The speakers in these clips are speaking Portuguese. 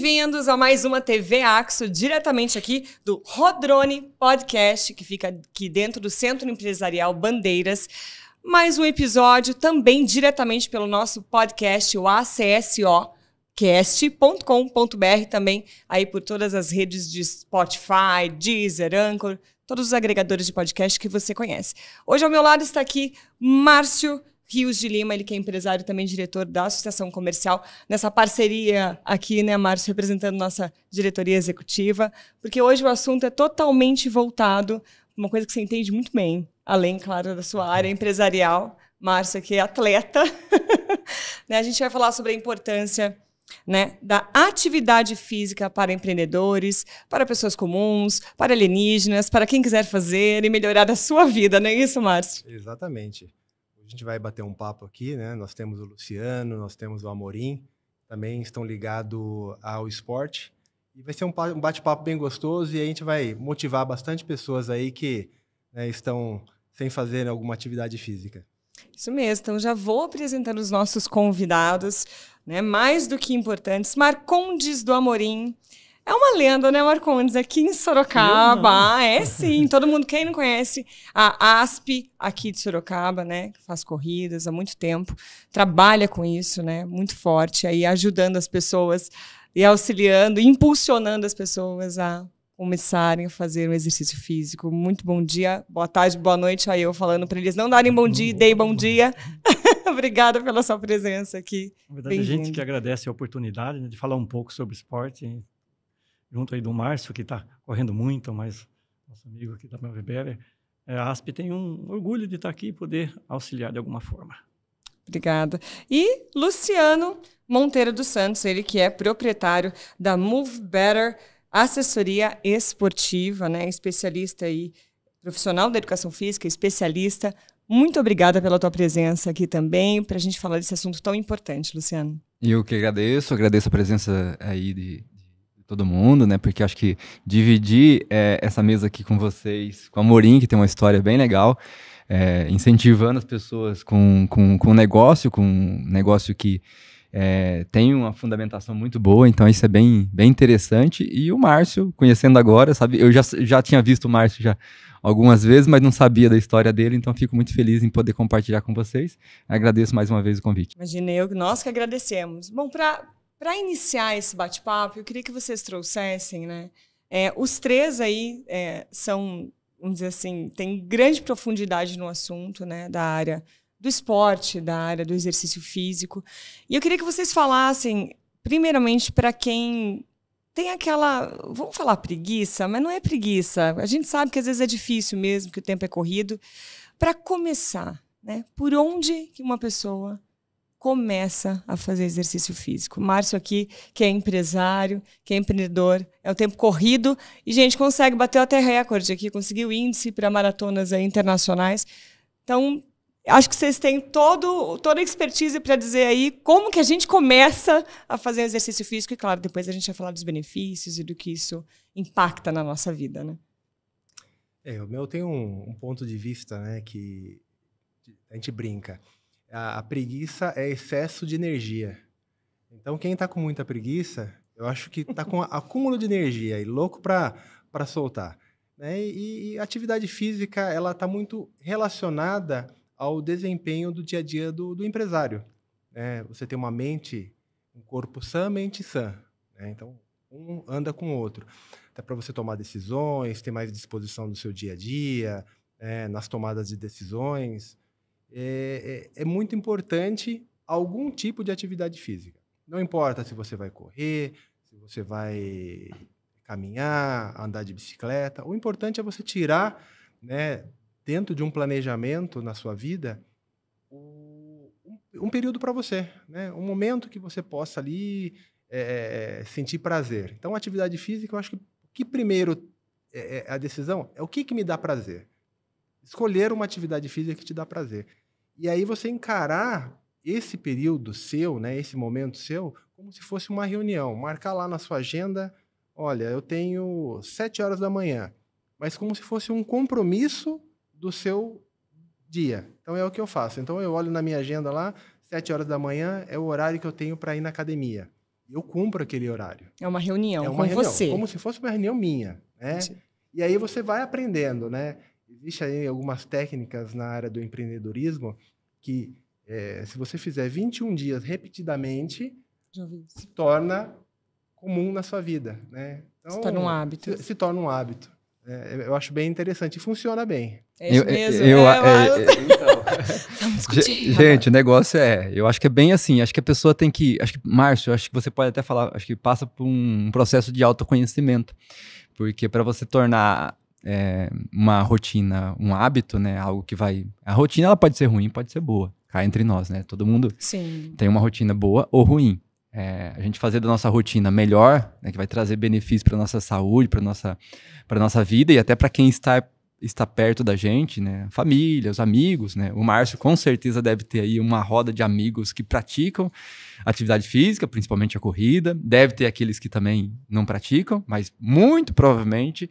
bem-vindos a mais uma TV Axo, diretamente aqui do Rodrone Podcast, que fica aqui dentro do Centro Empresarial Bandeiras. Mais um episódio também diretamente pelo nosso podcast, o ACSOcast.com.br também aí por todas as redes de Spotify, Deezer, Anchor, todos os agregadores de podcast que você conhece. Hoje ao meu lado está aqui Márcio Rios de Lima, ele que é empresário também diretor da Associação Comercial, nessa parceria aqui, né, Márcio, representando nossa diretoria executiva, porque hoje o assunto é totalmente voltado uma coisa que você entende muito bem, além, claro, da sua área empresarial, Márcia, que é atleta. né, a gente vai falar sobre a importância né, da atividade física para empreendedores, para pessoas comuns, para alienígenas, para quem quiser fazer e melhorar a sua vida, não é isso, Márcio? Exatamente gente vai bater um papo aqui, né? Nós temos o Luciano, nós temos o Amorim, também estão ligados ao esporte. E vai ser um, bate-papo bem gostoso e a gente vai motivar bastante pessoas aí que né, estão sem fazer alguma atividade física. Isso mesmo, então já vou apresentando os nossos convidados, né? Mais do que importantes, Marcondes do Amorim. É uma lenda, né, Marcondes? Aqui em Sorocaba. É sim. Todo mundo, quem não conhece, a ASP aqui de Sorocaba, né? Que faz corridas há muito tempo, trabalha com isso, né? Muito forte, aí ajudando as pessoas e auxiliando, impulsionando as pessoas a começarem a fazer um exercício físico. Muito bom dia, boa tarde, boa noite. Aí eu falando para eles não darem bom dia, dei bom dia. Obrigada pela sua presença aqui. Na verdade, a gente que agradece a oportunidade né, de falar um pouco sobre esporte junto aí do Márcio, que está correndo muito, mas nosso amigo aqui da Melvibere, é, a ASP tem um orgulho de estar tá aqui e poder auxiliar de alguma forma. Obrigada. E Luciano Monteiro dos Santos, ele que é proprietário da Move Better Assessoria Esportiva, né? especialista e profissional da educação física, especialista. Muito obrigada pela tua presença aqui também, para a gente falar desse assunto tão importante, Luciano. Eu que agradeço, agradeço a presença aí de, todo mundo, né? Porque acho que dividir é, essa mesa aqui com vocês, com a Morim, que tem uma história bem legal, é, incentivando as pessoas com, com, com negócio, com um negócio que é, tem uma fundamentação muito boa, então isso é bem, bem interessante. E o Márcio, conhecendo agora, sabe, eu já, já tinha visto o Márcio já algumas vezes, mas não sabia da história dele, então fico muito feliz em poder compartilhar com vocês. Agradeço mais uma vez o convite. Imaginei, nós que agradecemos. Bom, para para iniciar esse bate-papo, eu queria que vocês trouxessem, né? É, os três aí é, são, vamos dizer assim, têm grande profundidade no assunto, né? Da área do esporte, da área do exercício físico. E eu queria que vocês falassem, primeiramente, para quem tem aquela, vamos falar preguiça, mas não é preguiça. A gente sabe que às vezes é difícil mesmo, que o tempo é corrido. Para começar, né? Por onde que uma pessoa começa a fazer exercício físico. Márcio aqui, que é empresário, que é empreendedor, é o tempo corrido e gente consegue bater até recorde aqui, conseguiu índice para maratonas internacionais. Então, acho que vocês têm todo, toda a expertise para dizer aí como que a gente começa a fazer exercício físico. E claro, depois a gente vai falar dos benefícios e do que isso impacta na nossa vida, né? É, o meu tem um, um ponto de vista, né, que a gente brinca a, a preguiça é excesso de energia. Então, quem está com muita preguiça, eu acho que está com acúmulo de energia e louco para soltar. Né? E, e atividade física, ela está muito relacionada ao desempenho do dia a dia do, do empresário. Né? Você tem uma mente, um corpo sã, mente sã. Né? Então, um anda com o outro. Até para você tomar decisões, ter mais disposição no seu dia a dia, é, nas tomadas de decisões. É, é, é, muito importante algum tipo de atividade física. Não importa se você vai correr, se você vai caminhar, andar de bicicleta. O importante é você tirar, né, dentro de um planejamento na sua vida, um, um período para você, né? um momento que você possa ali é, é, é sentir prazer. Então, atividade física, eu acho que, que primeiro é, a decisão é o que, que me dá prazer escolher uma atividade física que te dá prazer. E aí você encarar esse período seu, né, esse momento seu, como se fosse uma reunião. Marcar lá na sua agenda, olha, eu tenho sete horas da manhã, mas como se fosse um compromisso do seu dia. Então é o que eu faço. Então eu olho na minha agenda lá, sete horas da manhã é o horário que eu tenho para ir na academia. Eu cumpro aquele horário. É uma reunião é uma com reunião, você. Como se fosse uma reunião minha, né? Sim. E aí você vai aprendendo, né? Existe aí algumas técnicas na área do empreendedorismo que, é, se você fizer 21 dias repetidamente, se torna comum na sua vida, né? Então, se torna um então, hábito. Se, se torna um hábito. É, é, eu acho bem interessante e funciona bem. É isso eu, é, mesmo. Eu, né, é, eu, é, então. Gente, o negócio é, eu acho que é bem assim, acho que a pessoa tem que, acho que Márcio, acho que você pode até falar, acho que passa por um processo de autoconhecimento. Porque para você tornar é, uma rotina, um hábito, né? Algo que vai. A rotina ela pode ser ruim, pode ser boa. Cai entre nós, né? Todo mundo Sim. tem uma rotina boa ou ruim. É, a gente fazer da nossa rotina melhor, né, que vai trazer benefícios para nossa saúde, para nossa para nossa vida e até para quem está está perto da gente, né? Família, os amigos, né? O Márcio com certeza deve ter aí uma roda de amigos que praticam atividade física, principalmente a corrida. Deve ter aqueles que também não praticam, mas muito provavelmente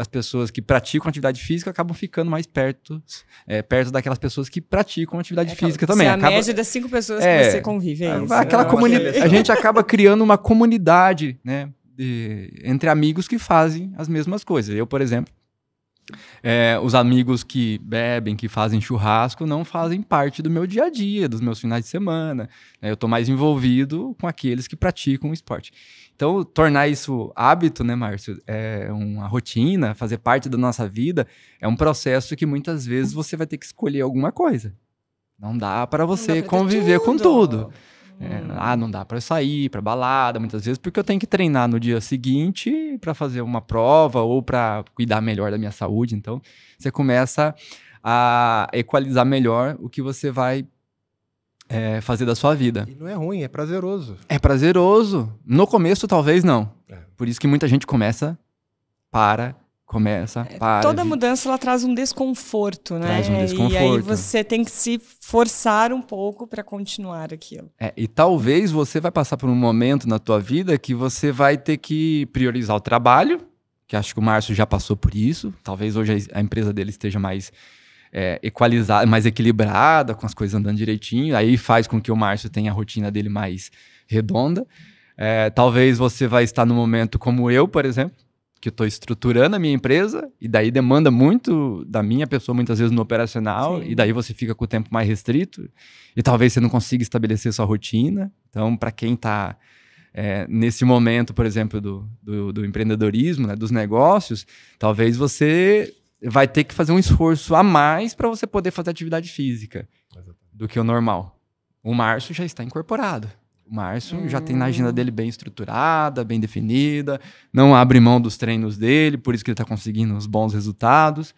as pessoas que praticam atividade física acabam ficando mais perto, é, perto daquelas pessoas que praticam atividade é, física também. É a acaba... média das cinco pessoas é, que você convive, é Aquela comunidade A gente acaba criando uma comunidade, né? De... Entre amigos que fazem as mesmas coisas. Eu, por exemplo, é, os amigos que bebem, que fazem churrasco, não fazem parte do meu dia a dia, dos meus finais de semana. Né? Eu estou mais envolvido com aqueles que praticam o esporte. Então, tornar isso hábito, né, Márcio? É uma rotina, fazer parte da nossa vida, é um processo que muitas vezes você vai ter que escolher alguma coisa. Não dá para você dá conviver tudo. com tudo. É, uhum. ah, não dá para sair para balada muitas vezes, porque eu tenho que treinar no dia seguinte para fazer uma prova ou para cuidar melhor da minha saúde. Então, você começa a equalizar melhor o que você vai é, fazer da sua vida. E não é ruim, é prazeroso. É prazeroso. No começo, talvez não. É. Por isso que muita gente começa, para começa, é, para. Toda mudança ela traz um desconforto, né? Traz um desconforto. E aí você tem que se forçar um pouco para continuar aquilo. É, e talvez você vai passar por um momento na tua vida que você vai ter que priorizar o trabalho, que acho que o Márcio já passou por isso. Talvez hoje a empresa dele esteja mais é, equalizada, mais equilibrada, com as coisas andando direitinho. Aí faz com que o Márcio tenha a rotina dele mais redonda. É, talvez você vai estar no momento como eu, por exemplo, que eu estou estruturando a minha empresa e daí demanda muito da minha pessoa muitas vezes no operacional Sim. e daí você fica com o tempo mais restrito e talvez você não consiga estabelecer sua rotina. Então, para quem está é, nesse momento, por exemplo, do, do, do empreendedorismo, né, dos negócios, talvez você vai ter que fazer um esforço a mais para você poder fazer atividade física Exatamente. do que o normal. O março já está incorporado. O Márcio hum. já tem na agenda hum. dele bem estruturada, bem definida, não abre mão dos treinos dele, por isso que ele está conseguindo uns bons resultados.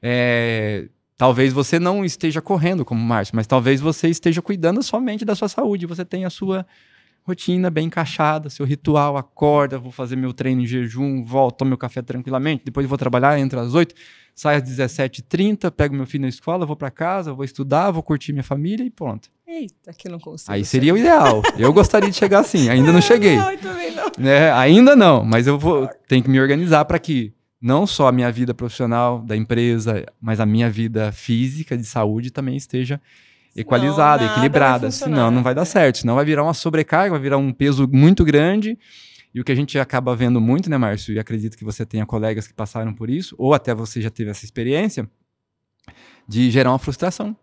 É, talvez você não esteja correndo como o Márcio, mas talvez você esteja cuidando somente da sua saúde, você tem a sua rotina bem encaixada, seu ritual, acorda, vou fazer meu treino em jejum, volto, tomo meu café tranquilamente, depois vou trabalhar, entro às 8, saio às 17h30, pego meu filho na escola, vou para casa, vou estudar, vou curtir minha família e pronto. Eita, que não consigo. Aí seria o ideal. Eu gostaria de chegar assim. Ainda não cheguei. Não, também não. É, ainda não, mas eu vou tenho que me organizar para que não só a minha vida profissional da empresa, mas a minha vida física de saúde também esteja equalizada, não, equilibrada. Senão não vai dar certo. Senão vai virar uma sobrecarga, vai virar um peso muito grande. E o que a gente acaba vendo muito, né, Márcio? E acredito que você tenha colegas que passaram por isso, ou até você já teve essa experiência, de gerar uma frustração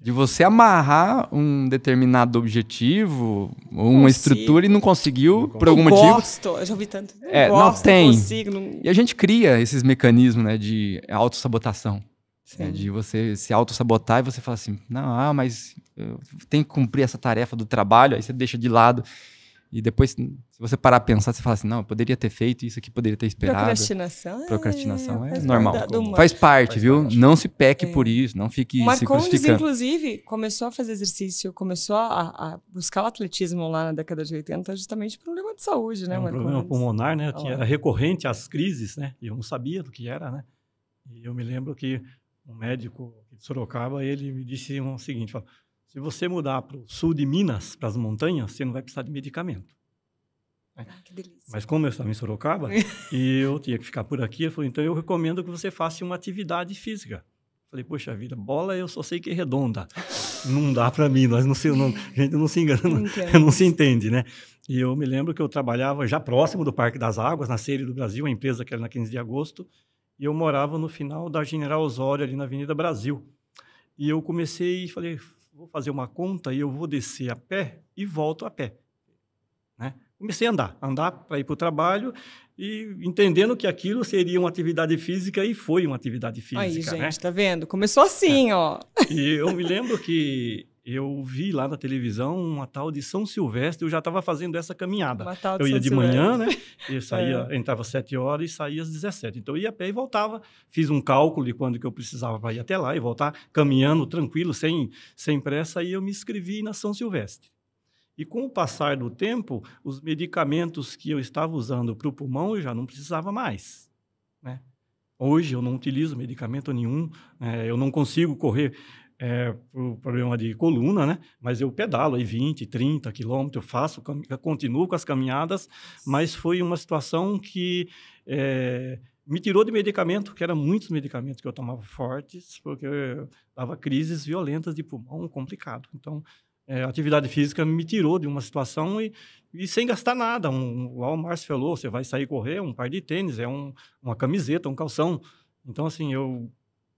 de você amarrar um determinado objetivo, uma consigo. estrutura e não conseguiu não por algum não motivo. Gosto, eu já ouvi tanto. Não é, gosto, não tem. Consigo, não... E a gente cria esses mecanismos, né, de autossabotação. Né, de você se autossabotar e você fala assim: "Não, ah, mas eu eh, tenho que cumprir essa tarefa do trabalho", aí você deixa de lado. E depois, se você parar a pensar, você fala assim, não, eu poderia ter feito isso aqui, poderia ter esperado. Procrastinação. É- Procrastinação é, é normal. Faz parte, faz viu? Parte. Não se peque é. por isso, não fique Marcondes, se crucificando. inclusive, começou a fazer exercício, começou a, a, buscar o atletismo lá na década de 80, justamente por problema de saúde, né, é um Marcondes? problema pulmonar, né? Que era recorrente às crises, né? E eu não sabia do que era, né? E eu me lembro que um médico de Sorocaba, ele me disse o seguinte, falou, se você mudar para o sul de Minas, para as montanhas, você não vai precisar de medicamento. Ah, que delícia. Mas como eu estava em Sorocaba e eu tinha que ficar por aqui, eu falei: então eu recomendo que você faça uma atividade física. Falei, poxa vida, bola eu só sei que é redonda. Não dá para mim, nós não se, não, a gente não se engana, não, não se entende, né? E eu me lembro que eu trabalhava já próximo do Parque das Águas, na Série do Brasil, a empresa que era na 15 de agosto, e eu morava no final da General Osório, ali na Avenida Brasil. E eu comecei e falei, vou fazer uma conta e eu vou descer a pé e volto a pé. Né? Comecei a andar, andar para ir para o trabalho e entendendo que aquilo seria uma atividade física e foi uma atividade física. Aí, né? gente, né? tá vendo? Começou assim, é. ó. E eu me lembro que eu vi lá na televisão uma tal de São Silvestre, eu já estava fazendo essa caminhada. Uma tal de eu ia São de Silvestre. manhã, né? Eu saía, é. entrava às 7 horas e saía às 17. Então eu ia a pé e voltava, fiz um cálculo de quando que eu precisava para ir até lá e voltar, caminhando tranquilo, sem, sem pressa, e eu me inscrevi na São Silvestre. E com o passar do tempo, os medicamentos que eu estava usando para o pulmão eu já não precisava mais, né? Hoje eu não utilizo medicamento nenhum, né? eu não consigo correr é, por problema de coluna, né? Mas eu pedalo aí 20, 30 quilômetros, eu faço, continuo com as caminhadas, mas foi uma situação que é, me tirou de medicamento, que eram muitos medicamentos que eu tomava fortes, porque eu dava crises violentas de pulmão, complicado. Então, é, atividade física me tirou de uma situação e, e sem gastar nada. Um, lá o falou, você vai sair correr, um par de tênis, é um, uma camiseta, um calção. Então, assim, eu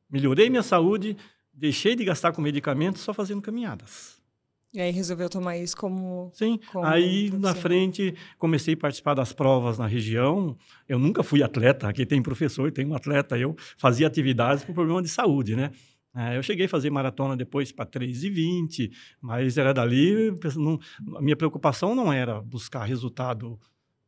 melhorei minha saúde, deixei de gastar com medicamentos só fazendo caminhadas. E aí resolveu tomar isso como. Sim. Como aí na frente comecei a participar das provas na região. Eu nunca fui atleta. Aqui tem professor, e tem um atleta. Eu fazia atividades por problema de saúde, né? É, eu cheguei a fazer maratona depois para 3,20, mas era dali. Não, a minha preocupação não era buscar resultado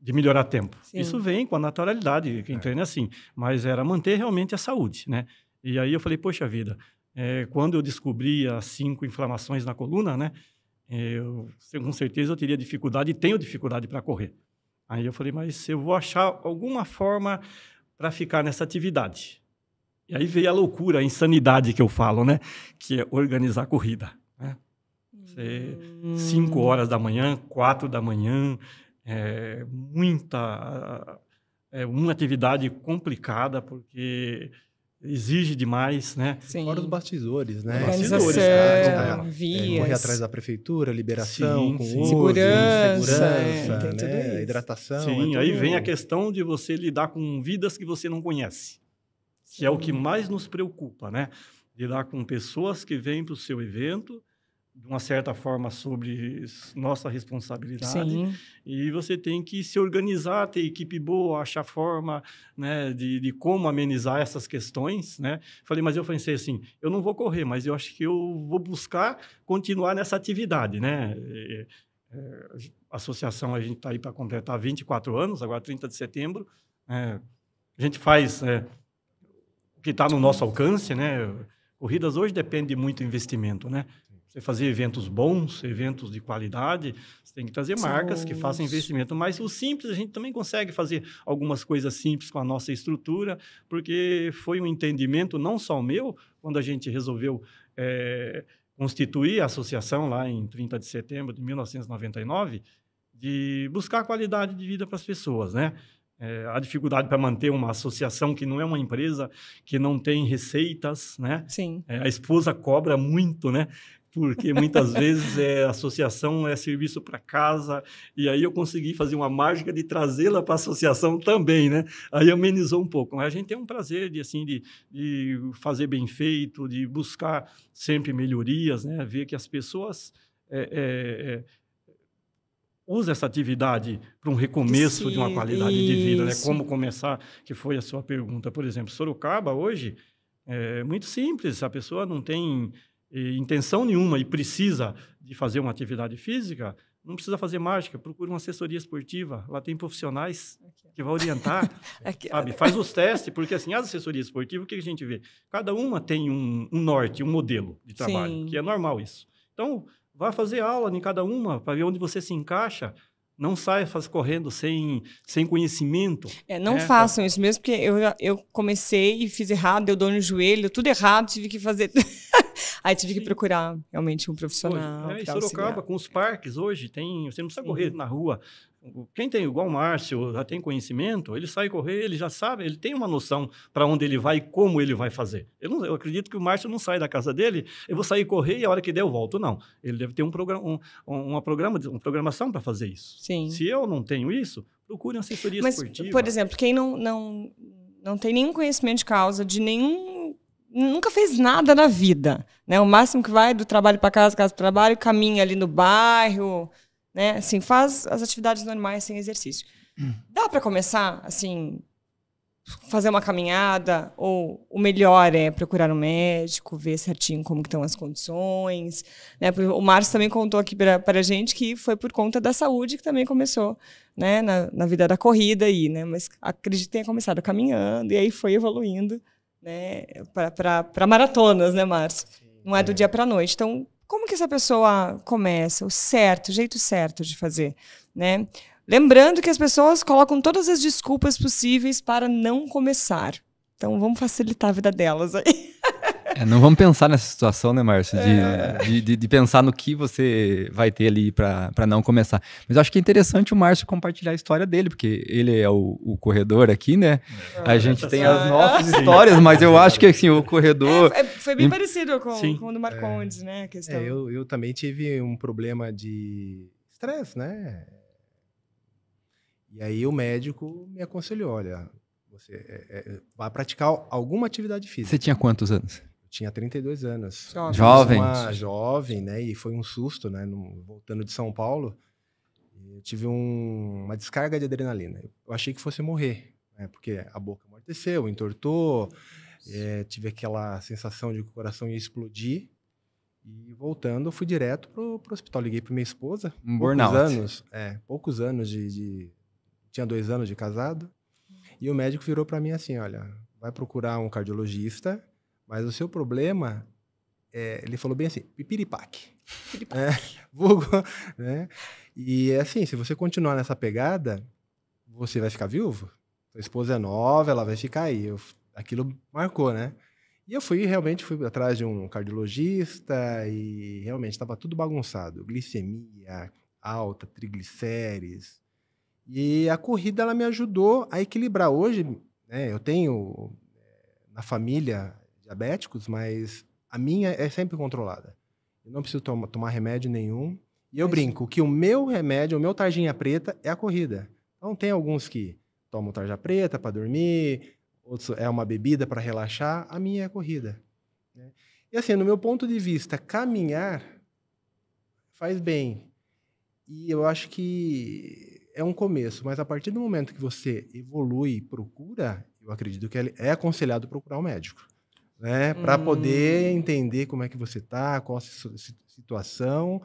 de melhorar tempo. Sim. Isso vem com a naturalidade, quem é. treina é assim. Mas era manter realmente a saúde, né? E aí eu falei, poxa vida, é, quando eu descobri as cinco inflamações na coluna, né? É, eu, com certeza eu teria dificuldade e tenho dificuldade para correr. Aí eu falei, mas eu vou achar alguma forma para ficar nessa atividade. E aí veio a loucura, a insanidade que eu falo, né? Que é organizar corrida. Né? Você, Cinco hum. horas da manhã, quatro da manhã, é, muita. É uma atividade complicada, porque exige demais, né? Sim. Fora dos bastidores, né? bastidores, né? Então, é, é, vias. É, correr atrás da prefeitura, liberação, sim, com sim. Uso, segurança, segurança é, né? hidratação. Sim, é aí vem a questão de você lidar com vidas que você não conhece, que é o que mais nos preocupa, né? Lidar com pessoas que vêm para o seu evento de uma certa forma sobre nossa responsabilidade Sim. e você tem que se organizar ter equipe boa achar forma né de, de como amenizar essas questões né falei mas eu pensei assim, assim eu não vou correr mas eu acho que eu vou buscar continuar nessa atividade né é, é a associação a gente está aí para completar 24 anos agora 30 de setembro é, a gente faz é, o que está no nosso alcance né corridas hoje depende muito do investimento né você fazer eventos bons, eventos de qualidade, você tem que trazer marcas que façam investimento. Mas o simples, a gente também consegue fazer algumas coisas simples com a nossa estrutura, porque foi um entendimento não só meu, quando a gente resolveu é, constituir a associação lá em 30 de setembro de 1999, de buscar qualidade de vida para as pessoas, né? É, a dificuldade para manter uma associação que não é uma empresa, que não tem receitas, né? Sim. É, a esposa cobra muito, né? porque muitas vezes é, associação é serviço para casa, e aí eu consegui fazer uma mágica de trazê-la para a associação também, né? Aí amenizou um pouco. Mas a gente tem um prazer de, assim, de, de fazer bem feito, de buscar sempre melhorias, né? Ver que as pessoas... É, é, é usa essa atividade para um recomeço Sim, de uma qualidade isso. de vida, né? Como começar, que foi a sua pergunta, por exemplo, Sorocaba hoje é muito simples, a pessoa não tem e intenção nenhuma e precisa de fazer uma atividade física, não precisa fazer mágica, procura uma assessoria esportiva, lá tem profissionais que vão orientar, sabe? Faz os testes, porque assim, as assessorias esportivas, o que a gente vê? Cada uma tem um, um norte, um modelo de trabalho, Sim. que é normal isso. Então, vá fazer aula em cada uma, para ver onde você se encaixa, não saia faz, correndo sem, sem conhecimento. É, não né? façam isso mesmo, porque eu, eu comecei e fiz errado, eu dor no joelho, tudo errado, tive que fazer. Aí tive que procurar realmente um profissional. Hoje, é, em Sorocaba, auxiliar. com os parques hoje, tem, você não precisa correr uhum. na rua. Quem tem igual o Márcio, já tem conhecimento, ele sai correr, ele já sabe, ele tem uma noção para onde ele vai e como ele vai fazer. Eu, não, eu, acredito que o Márcio não sai da casa dele, eu vou sair correr e a hora que der eu volto. Não. Ele deve ter um programa, um, uma, programa, uma programação para fazer isso. Sim. Se eu não tenho isso, procure uma assessoria Mas, esportiva. Por exemplo, quem não, não, não tem nenhum conhecimento de causa, de nenhum nunca fez nada na vida, né? O máximo que vai do trabalho para casa, casa para trabalho, caminha ali no bairro, né? Assim, faz as atividades normais sem exercício. Dá para começar, assim, fazer uma caminhada ou o melhor é procurar um médico, ver certinho como estão as condições, né? O Márcio também contou aqui para a gente que foi por conta da saúde que também começou, né, na, na vida da corrida aí, né? Mas acredito que tenha começado caminhando e aí foi evoluindo, né, para maratonas, né, Márcio? Não é do é. dia para noite. Então, como que essa pessoa começa? O certo, o jeito certo de fazer, né? Lembrando que as pessoas colocam todas as desculpas possíveis para não começar. Então vamos facilitar a vida delas aí. É, não vamos pensar nessa situação, né, Márcio? De, é, é. de, de, de, pensar no que você vai ter ali para não começar. Mas eu acho que é interessante o Márcio compartilhar a história dele, porque ele é o, o corredor aqui, né? É, a gente tem é as nossas histórias, mas eu acho que assim, o corredor. É, foi bem parecido com, com o do Marcondes, né? questão. eu, eu também tive um problema de estresse, né? E aí o médico me aconselhou: olha, você é, é, vai praticar alguma atividade física. Você tinha quantos anos? tinha 32 anos. Jovem. Jovem. Uma jovem, né? E foi um susto, né? voltando de São Paulo, eu tive um, uma descarga de adrenalina. Eu achei que fosse morrer, né? Porque a boca amorteceu, entortou, é, tive aquela sensação de que o coração ia explodir. E voltando, eu fui direto pro, pro hospital. Liguei pra minha esposa. Um burnout. anos. É, poucos anos de, de, Tinha dois anos de casado. Hum. E o médico virou para mim assim: olha, vai procurar um cardiologista mas o seu problema, é, ele falou bem assim, pipiripaque. Pipiripaque. É, vulgo, né? E é assim, se você continuar nessa pegada, você vai ficar viúvo. Sua esposa é nova, ela vai ficar aí. Eu, aquilo marcou, né? E eu fui, realmente, fui atrás de um cardiologista e realmente estava tudo bagunçado. Glicemia alta, triglicérides. E a corrida, ela me ajudou a equilibrar. Hoje, né, eu tenho é, na família diabéticos, mas a minha é sempre controlada. Eu não preciso tomar remédio nenhum. E eu mas... brinco que o meu remédio, o meu tarjinha preta é a corrida. Então tem alguns que tomam tarja preta para dormir, outros é uma bebida para relaxar, a minha é a corrida. Né? E assim, no meu ponto de vista, caminhar faz bem. E eu acho que é um começo, mas a partir do momento que você evolui e procura, eu acredito que é, é aconselhado procurar um médico né? Para hum. poder entender como é que você tá, qual a situação,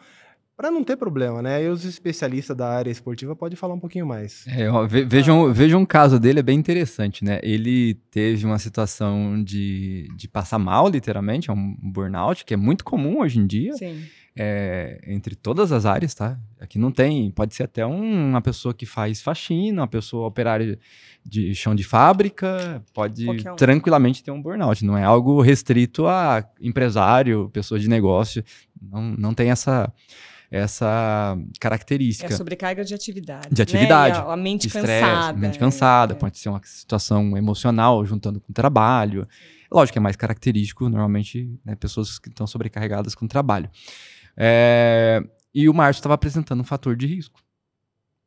para não ter problema, né? E os especialistas da área esportiva podem falar um pouquinho mais. É, vejam, vejam um caso dele, é bem interessante, né? Ele teve uma situação de, de passar mal, literalmente, é um burnout, que é muito comum hoje em dia. Sim é, entre todas as áreas, tá? Aqui não tem, pode ser até um, uma pessoa que faz faxina, uma pessoa operária de chão de fábrica, pode um. tranquilamente ter um burnout. Não é algo restrito a empresário, pessoa de negócio. Não, não tem essa essa é característica. É sobrecarga de atividade. De né? atividade. Né? A, a, mente estresse, cansada. A mente cansada, é. pode ser uma situação emocional juntando com trabalho. Lógico que é mais característico, normalmente, né, pessoas que estão sobrecarregadas com trabalho. É, e o Márcio estava apresentando um fator de risco,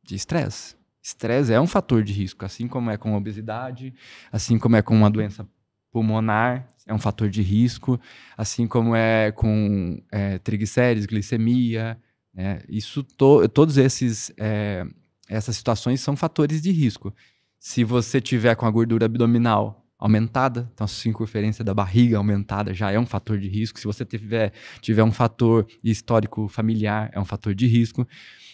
de estresse. Estresse é um fator de risco, assim como é com obesidade, assim como é com uma doença pulmonar, é um fator de risco, assim como é com é, triglicérides, glicemia, né? isso to, todos esses é, essas situações são fatores de risco. Se você tiver com a gordura abdominal aumentada, então a circunferência da barriga aumentada já é um fator de risco. Se você tiver, tiver um fator histórico familiar, é um fator de risco.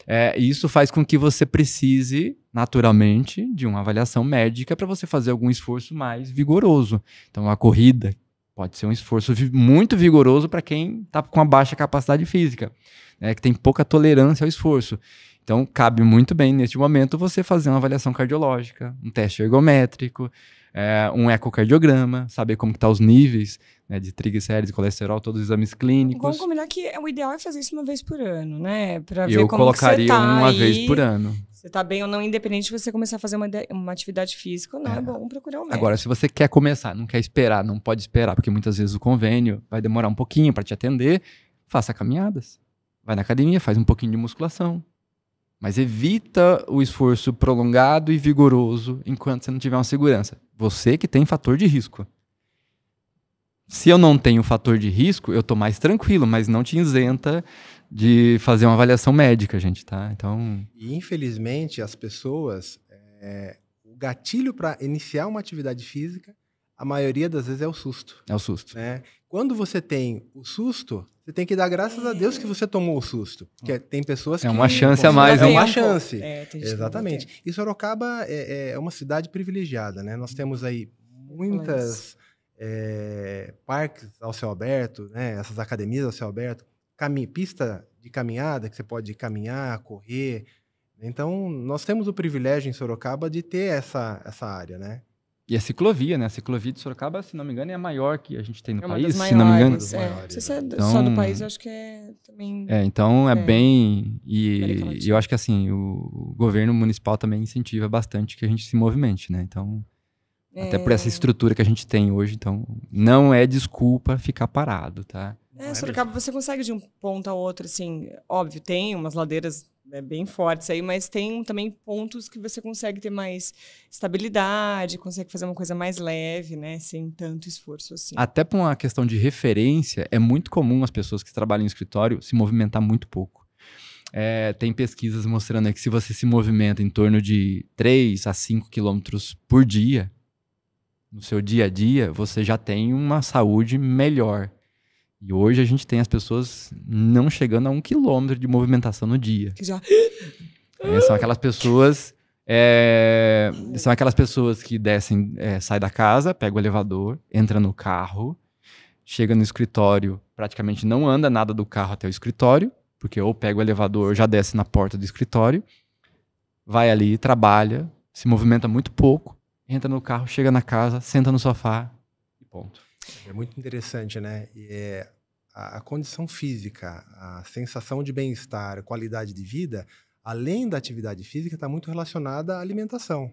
É, isso faz com que você precise, naturalmente, de uma avaliação médica para você fazer algum esforço mais vigoroso. Então, a corrida pode ser um esforço muito vigoroso para quem está com uma baixa capacidade física, né, que tem pouca tolerância ao esforço. Então, cabe muito bem, neste momento, você fazer uma avaliação cardiológica, um teste ergométrico, é, um ecocardiograma, saber como estão tá os níveis né, de triglicérides, colesterol, todos os exames clínicos. Vamos combinar que o ideal é fazer isso uma vez por ano, né? Pra ver Eu como colocaria tá uma aí, vez por ano. Você está bem ou não, independente de você começar a fazer uma, uma atividade física ou não, é. é bom procurar um médico. Agora, se você quer começar, não quer esperar, não pode esperar, porque muitas vezes o convênio vai demorar um pouquinho para te atender, faça caminhadas. Vai na academia, faz um pouquinho de musculação, mas evita o esforço prolongado e vigoroso enquanto você não tiver uma segurança. Você que tem fator de risco. Se eu não tenho fator de risco, eu tô mais tranquilo, mas não te isenta de fazer uma avaliação médica, gente, tá? Então. E infelizmente as pessoas, é, o gatilho para iniciar uma atividade física a maioria das vezes é o susto. É o susto. Né? Quando você tem o susto, você tem que dar graças a Deus que você tomou o susto. Porque tem pessoas é que. É uma chance a mais, É uma chance. É, Exatamente. E Sorocaba é, é, uma cidade privilegiada, né? Nós temos aí muitas é, parques ao céu aberto, né? essas academias ao céu aberto, cami pista de caminhada que você pode caminhar, correr. Então, nós temos o privilégio em Sorocaba de ter essa, essa área, né? E a ciclovia, né? A ciclovia de Sorocaba, se não me engano, é a maior que a gente tem no é país, maiores, se não me engano. É. Não se é então, só do país, eu acho que é também. É, então é, é bem. E, eu acho que assim, o governo municipal também incentiva bastante que a gente se movimente, né? Então. É... Até por essa é. estrutura que a gente tem hoje, então não é desculpa ficar parado, tá? É, é Sorocaba, você consegue de um ponto a outro, assim, óbvio, tem umas ladeiras é bem forte isso aí, mas tem também pontos que você consegue ter mais estabilidade, consegue fazer uma coisa mais leve, né? Sem tanto esforço assim. Até por uma questão de referência, é muito comum as pessoas que trabalham em escritório se movimentar muito pouco. É, tem pesquisas mostrando que se você se movimenta em torno de 3 a 5 quilômetros por dia, no seu dia a dia, você já tem uma saúde melhor. E hoje a gente tem as pessoas não chegando a um quilômetro de movimentação no dia. Já... É, são aquelas pessoas. É, são aquelas pessoas que descem, é, sai da casa, pega o elevador, entra no carro, chega no escritório, praticamente não anda nada do carro até o escritório, porque ou pega o elevador, já desce na porta do escritório, vai ali, trabalha, se movimenta muito pouco, entra no carro, chega na casa, senta no sofá e ponto. É muito interessante, né? É, a, a condição física, a sensação de bem-estar, qualidade de vida, além da atividade física, está muito relacionada à alimentação.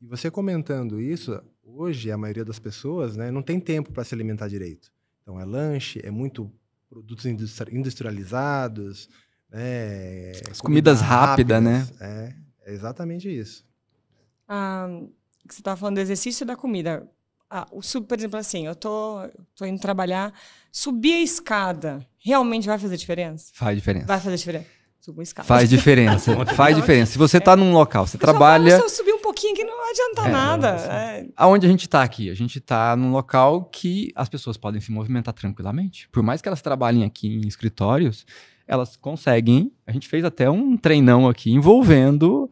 E você comentando isso, hoje a maioria das pessoas né, não tem tempo para se alimentar direito. Então é lanche, é muito produtos industrializados, né, as comidas, rápidas, rápidas, né? É, é exatamente isso. Ah, você estava tá falando do exercício e da comida. Ah, o sub, por exemplo, assim, eu tô, tô indo trabalhar, subir a escada realmente vai fazer diferença? Faz diferença. Vai fazer diferença. Subir a escada. Faz diferença. faz diferença. Se você está num local, você trabalha. se eu subir um pouquinho aqui, não adianta é, nada. Assim, é... Aonde a gente está aqui? A gente está num local que as pessoas podem se movimentar tranquilamente. Por mais que elas trabalhem aqui em escritórios, elas conseguem. A gente fez até um treinão aqui envolvendo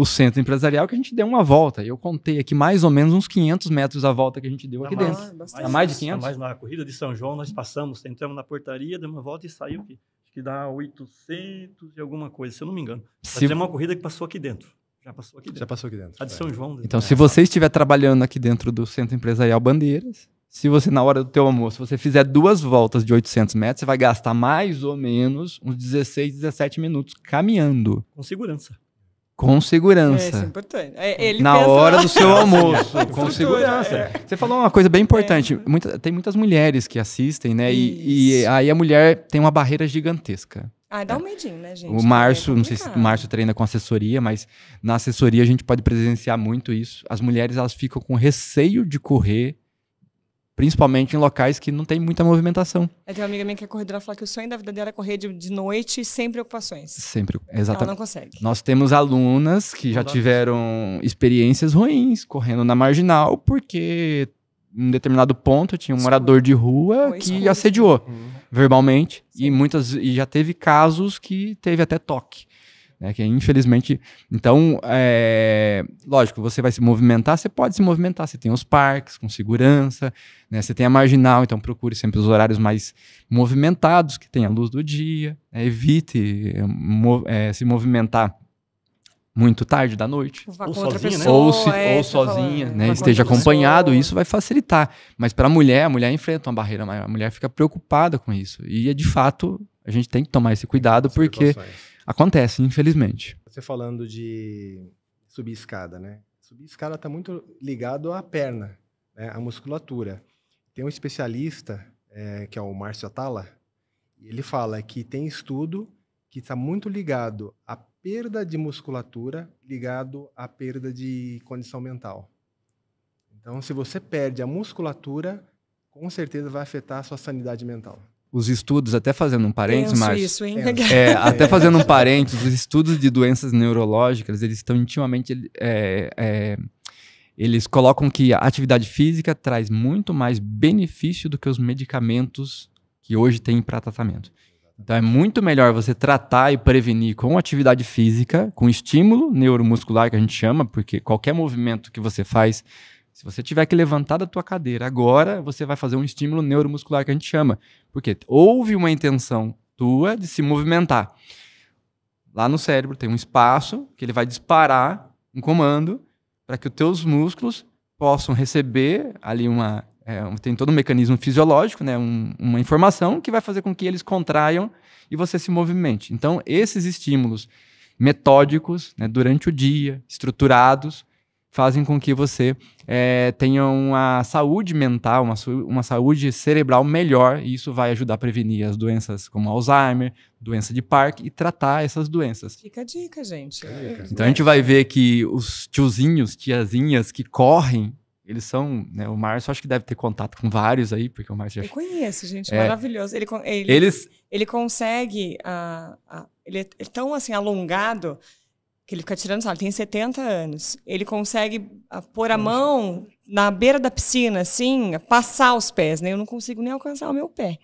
o centro empresarial que a gente deu uma volta. Eu contei aqui mais ou menos uns 500 metros a volta que a gente deu aqui tá mais, dentro. Mais, a tá mais de 500? Tá mais na corrida de São João nós passamos, entramos na portaria, deu uma volta e o aqui. Acho que dá 800 e alguma coisa, se eu não me engano. Se... é uma corrida que passou aqui dentro. Já passou aqui dentro. Já passou aqui dentro. A de é. São João. Né? Então, se você estiver trabalhando aqui dentro do Centro Empresarial Bandeiras, se você, na hora do teu almoço, você fizer duas voltas de 800 metros, você vai gastar mais ou menos uns 16, 17 minutos caminhando. Com segurança. Com é, é segurança. É, é importante. Ele Na hora do seu almoço, com segurança. É. Você falou uma coisa bem é. importante. É. Muita, tem muitas mulheres que assistem, né? E, e, aí a mulher tem uma barreira gigantesca. Ah, dá um medinho, né, gente? O Márcio, não sei se o Márcio treina com assessoria, mas na assessoria a gente pode presenciar muito isso. As mulheres, elas ficam com receio de correr principalmente em locais que não tem muita movimentação. Eu tenho uma amiga minha que é corredora, fala que o sonho da vida dela é correr de, de noite sem preocupações. Sempre, exatamente. Ela não consegue. Nós temos alunas que já tiveram experiências ruins correndo na marginal porque em determinado ponto tinha um morador de rua Foi que escuro. assediou uhum. verbalmente Sim. e muitas e já teve casos que teve até toque. Né? Que infelizmente. Então, é, lógico, você vai se movimentar, você pode se movimentar. Você tem os parques com segurança, né? você tem a marginal, então procure sempre os horários mais movimentados, que tenha a luz do dia. Né? Evite é, se movimentar muito tarde da noite. Ou sozinha, né? ou, se, é, ou sozinha, falando, né? Esteja acompanhado, isso vai facilitar. Mas para a mulher, a mulher enfrenta uma barreira maior, a mulher fica preocupada com isso. E é de fato, a gente tem que tomar esse cuidado, porque Acontece, infelizmente. Você falando de subir escada, né? Subir escada está muito ligado à perna, né? à musculatura. Tem um especialista, é, que é o Márcio Atala, e ele fala que tem estudo que está muito ligado à perda de musculatura, ligado à perda de condição mental. Então, se você perde a musculatura, com certeza vai afetar a sua sanidade mental os estudos, até fazendo um parênteses, mas isso, hein? É, até é. fazendo um parênteses, os estudos de doenças neurológicas, eles estão intimamente é, é, eles colocam que a atividade física traz muito mais benefício do que os medicamentos que hoje tem para tratamento. Então é muito melhor você tratar e prevenir com atividade física, com estímulo neuromuscular que a gente chama, porque qualquer movimento que você faz se você tiver que levantar da tua cadeira agora, você vai fazer um estímulo neuromuscular que a gente chama. Porque houve uma intenção tua de se movimentar. Lá no cérebro tem um espaço que ele vai disparar um comando para que os teus músculos possam receber ali uma. É, tem todo um mecanismo fisiológico, né, um, uma informação que vai fazer com que eles contraiam e você se movimente. Então, esses estímulos metódicos, né, durante o dia, estruturados, fazem com que você é, tenha uma saúde mental, uma, uma saúde cerebral melhor, e isso vai ajudar a prevenir as doenças como Alzheimer, doença de Parkinson e tratar essas doenças. Fica a dica, gente. Então a gente vai ver que os tiozinhos, tiazinhas que correm eles são, né, o Márcio acho que deve ter contato com vários aí, porque o Márcio... Eu conheço, gente, é, maravilhoso. Ele, ele, Eles... ele consegue, uh, uh, ele é, é tão, assim, alongado que ele fica tirando sarro, tem 70 anos. Ele consegue ah, pôr a uhum. mão na beira da piscina, assim, passar os pés, né? Eu não consigo nem alcançar o meu pé.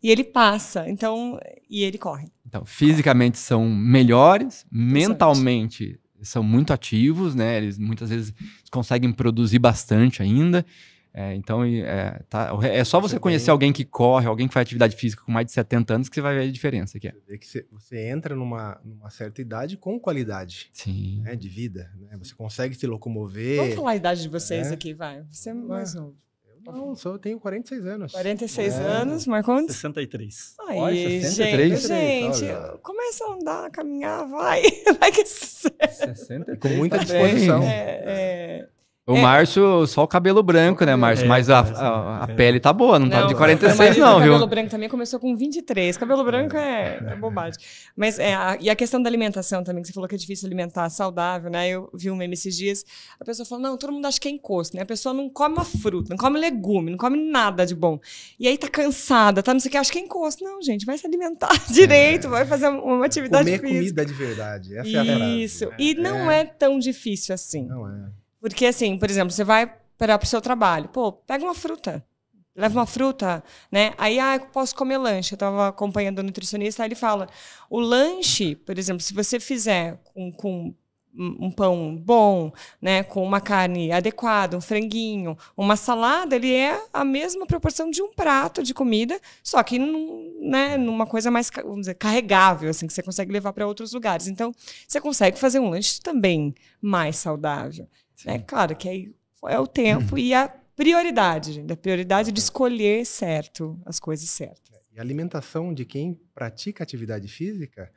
E ele passa, então, e ele corre. Então, fisicamente são melhores, mentalmente são muito ativos, né? Eles muitas vezes conseguem produzir bastante ainda. É, então, é, tá, é só você, você conhecer tem... alguém que corre, alguém que faz atividade física com mais de 70 anos que você vai ver a diferença que é. Que você entra numa, numa certa idade com qualidade Sim. Né, de vida. Né? Você consegue se locomover. Vamos falar a idade de vocês é. aqui, vai. Você é mais novo. Eu não, só tenho 46 anos. 46 é. anos, Marcon? 63. Aí, Olha, 63. Gente, gente começa a andar, a caminhar, vai. Vai que é 63. Com muita tá disposição. é. é. O é. Márcio, só o cabelo branco, né, Márcio? É, mas a, a, é. a pele tá boa, não, tá não tá de 46, não, viu? O cabelo branco também começou com 23. Cabelo branco é, é, é bobagem. Mas é, a, e a questão da alimentação também, que você falou que é difícil alimentar saudável, né? Eu vi um meme esses dias, a pessoa falou: não, todo mundo acha que é encosto, né? A pessoa não come uma fruta, não come legume, não come nada de bom. E aí tá cansada, tá não sei o que, acha que é encosto. Não, gente, vai se alimentar direito, vai fazer uma atividade Comer física. comida de verdade, essa Isso. é a Isso, e não é tão difícil assim. Não é. Porque, assim, por exemplo, você vai para o seu trabalho. Pô, pega uma fruta. Leva uma fruta, né? Aí, ah, eu posso comer lanche. Eu estava acompanhando o nutricionista, aí ele fala: o lanche, por exemplo, se você fizer com, com um pão bom, né, com uma carne adequada, um franguinho, uma salada, ele é a mesma proporção de um prato de comida, só que num, né, numa coisa mais, vamos dizer, carregável, assim, que você consegue levar para outros lugares. Então, você consegue fazer um lanche também mais saudável. Né? Sim. É claro que aí é o tempo e a prioridade, gente. A prioridade de escolher certo, as coisas certas. É, e a alimentação de quem pratica atividade física,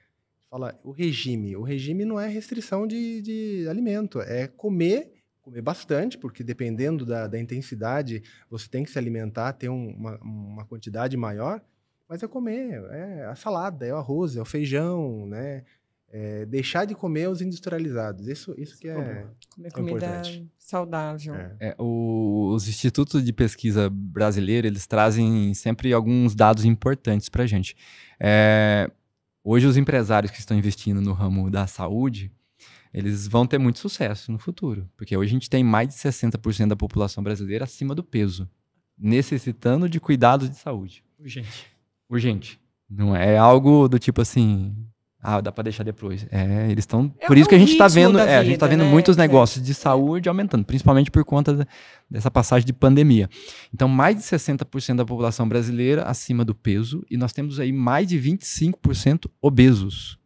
fala o regime. O regime não é restrição de, de alimento, é comer comer bastante, porque dependendo da, da, intensidade, você tem que se alimentar, ter um, uma, uma, quantidade maior, mas é comer, é a salada, é o arroz, é o feijão, né? é, deixar de comer os industrializados. Isso, isso que é, é. Comer é comida importante. saudável. É. É, o, os institutos de pesquisa brasileiros eles trazem sempre alguns dados importantes para a gente. É, hoje, os empresários que estão investindo no ramo da saúde. Eles vão ter muito sucesso no futuro, porque hoje a gente tem mais de 60% da população brasileira acima do peso, necessitando de cuidados de saúde. Urgente. Urgente. Não é algo do tipo assim, ah, dá para deixar depois. É, eles estão. É por isso que a gente está vendo, é, vida, a gente tá vendo né? muitos negócios de saúde aumentando, principalmente por conta dessa passagem de pandemia. Então, mais de 60% da população brasileira acima do peso e nós temos aí mais de 25% obesos.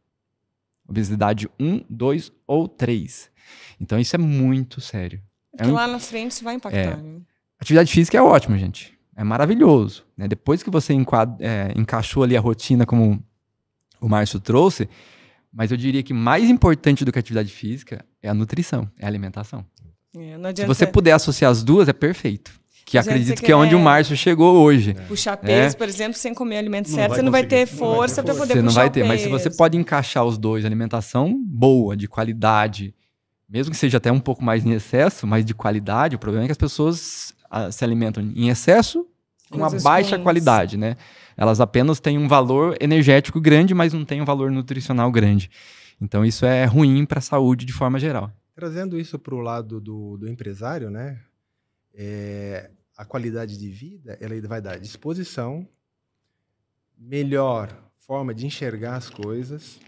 Obesidade 1, 2 ou 3. Então, isso é muito sério. Então, um, lá na frente isso vai impactar. É. Né? Atividade física é ótima, gente. É maravilhoso. Né? Depois que você enquadra, é, encaixou ali a rotina como o Márcio trouxe, mas eu diria que mais importante do que a atividade física é a nutrição, é a alimentação. É, Se você puder associar as duas, é perfeito. Que acredito que é onde o Márcio chegou hoje. É. Puxar peso, é. por exemplo, sem comer alimento certo, não você não vai ter força para poder você puxar Você não vai ter, mas se você pode encaixar os dois, alimentação boa, de qualidade, mesmo que seja até um pouco mais em excesso, mas de qualidade, o problema é que as pessoas ah, se alimentam em excesso com uma baixa qualidade, né? Elas apenas têm um valor energético grande, mas não têm um valor nutricional grande. Então isso é ruim para a saúde de forma geral. Trazendo isso para o lado do, do empresário, né? É, a qualidade de vida ela vai dar disposição, melhor forma de enxergar as coisas.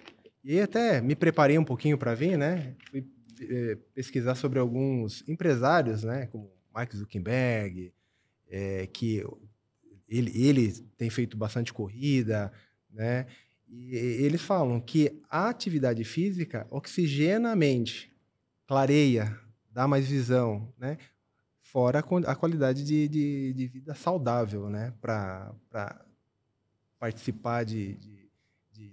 E até me preparei um pouquinho para vir, né? Fui é, pesquisar sobre alguns empresários, né? Como Mark Zuckerberg, é, que ele, ele tem feito bastante corrida, né? E eles falam que a atividade física oxigena a mente, clareia, dá mais visão, né? Fora a qualidade de, de, de vida saudável, né? Para participar de, de, de,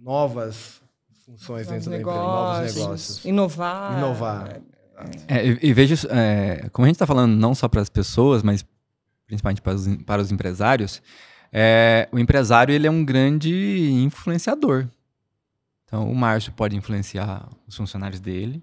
novas funções novos dentro negócios, da empresa, novos negócios. Inovar. Inovar. É, é. é, e, e veja, é, como a gente está falando não só para as pessoas, mas principalmente para os, para os empresários, é, o empresário ele é um grande influenciador. Então, o Márcio pode influenciar os funcionários dele,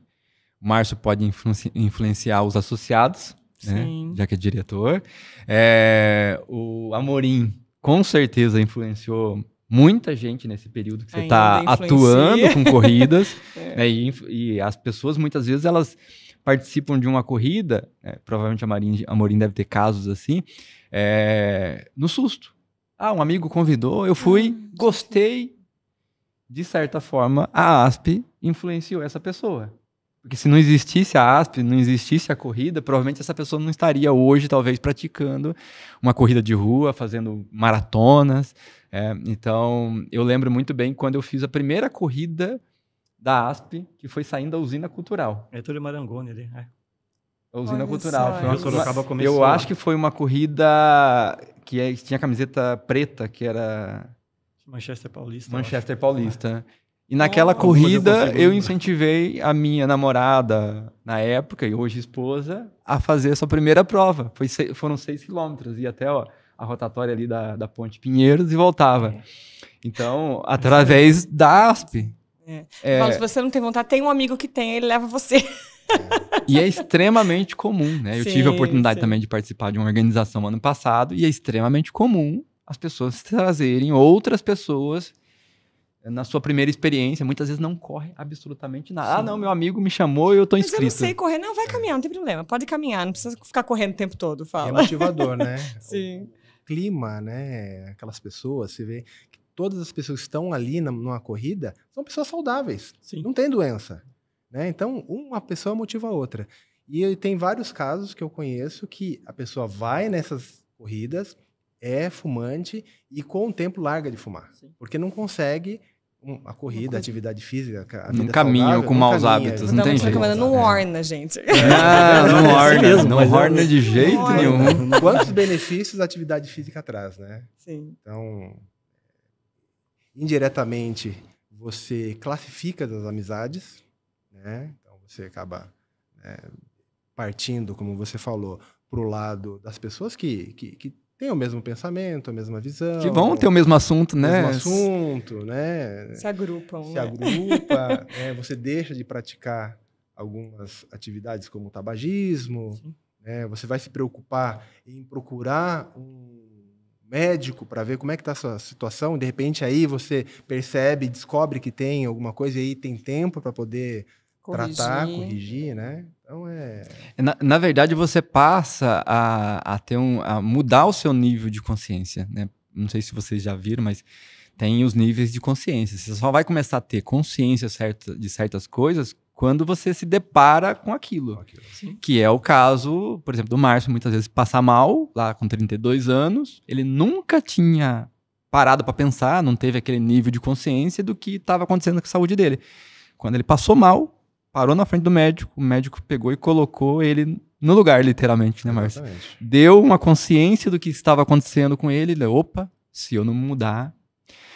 o Márcio pode influenci influenciar os associados, né? já que é diretor. É, o Amorim, com certeza, influenciou muita gente nesse período que você está atuando com corridas. é. né? e, e as pessoas, muitas vezes, elas participam de uma corrida, é, provavelmente a marinha a Morim deve ter casos assim, é, no susto. Ah, um amigo convidou, eu fui, ah, gostei. De certa forma, a ASP influenciou essa pessoa. Porque se não existisse a ASP, não existisse a corrida, provavelmente essa pessoa não estaria hoje, talvez, praticando uma corrida de rua, fazendo maratonas. É, então, eu lembro muito bem quando eu fiz a primeira corrida da ASP, que foi saindo da usina cultural. É tudo Marangoni ali, é. A usina Olha cultural. foi uma, uma, eu acho que foi uma corrida que é, tinha camiseta preta, que era. Manchester Paulista. Manchester Paulista. É. E naquela oh, corrida eu, eu, incentivei a minha namorada, na época, e hoje esposa, a fazer a sua primeira prova. Foi seis, foram seis quilômetros, e até ó, a rotatória ali da, da Ponte Pinheiros e voltava. É. Então, através da ASP. É. se você não tem vontade, tem um amigo que tem, ele leva você. e é extremamente comum, né? Eu sim, tive a oportunidade sim. também de participar de uma organização ano passado e é extremamente comum as pessoas trazerem outras pessoas na sua primeira experiência, muitas vezes não corre absolutamente nada. Ah, sim. Ah, não, meu amigo me chamou e eu tô Mas inscrito. Mas eu não sei correr. Não, vai caminhar, não tem problema. Pode caminhar, não precisa ficar correndo o tempo todo, fala. É motivador, né? Sim. O clima, né? Aquelas pessoas, você vê que todas as pessoas que estão ali na, numa corrida são pessoas saudáveis, Sim. não tem doença. Né? Então, uma pessoa motiva a outra. E tem vários casos que eu conheço que a pessoa vai nessas corridas, é fumante e com o tempo larga de fumar, Sim. porque não consegue um, a corrida, a atividade física, a vida um caminho saudável, com maus caminha, hábitos, não tem jeito. não orna, gente. não, não orna, mesmo, não orna de jeito nenhum. Quantos benefícios a atividade física traz, né? Sim. Então, indiretamente você classifica as amizades, né? Então você acaba é, partindo, como você falou, para o lado das pessoas que, que, que têm o mesmo pensamento, a mesma visão. Que vão ter o mesmo assunto, né? O mesmo assunto, né? Se agrupam. Se né? agrupa, né? você deixa de praticar algumas atividades como o tabagismo, né? você vai se preocupar em procurar um médico para ver como é que está a sua situação. De repente aí você percebe, descobre que tem alguma coisa e aí tem tempo para poder corrigir. tratar, corrigir, né? Então é. Na, na verdade você passa a, a ter um a mudar o seu nível de consciência, né? Não sei se vocês já viram, mas tem os níveis de consciência. Você só vai começar a ter consciência certa, de certas coisas quando você se depara com aquilo. aquilo. Que é o caso, por exemplo, do Márcio muitas vezes passar mal, lá com 32 anos, ele nunca tinha parado para pensar, não teve aquele nível de consciência do que estava acontecendo com a saúde dele. Quando ele passou mal, parou na frente do médico, o médico pegou e colocou ele no lugar, literalmente, né, Márcio? Deu uma consciência do que estava acontecendo com ele, ele, opa, se eu não mudar.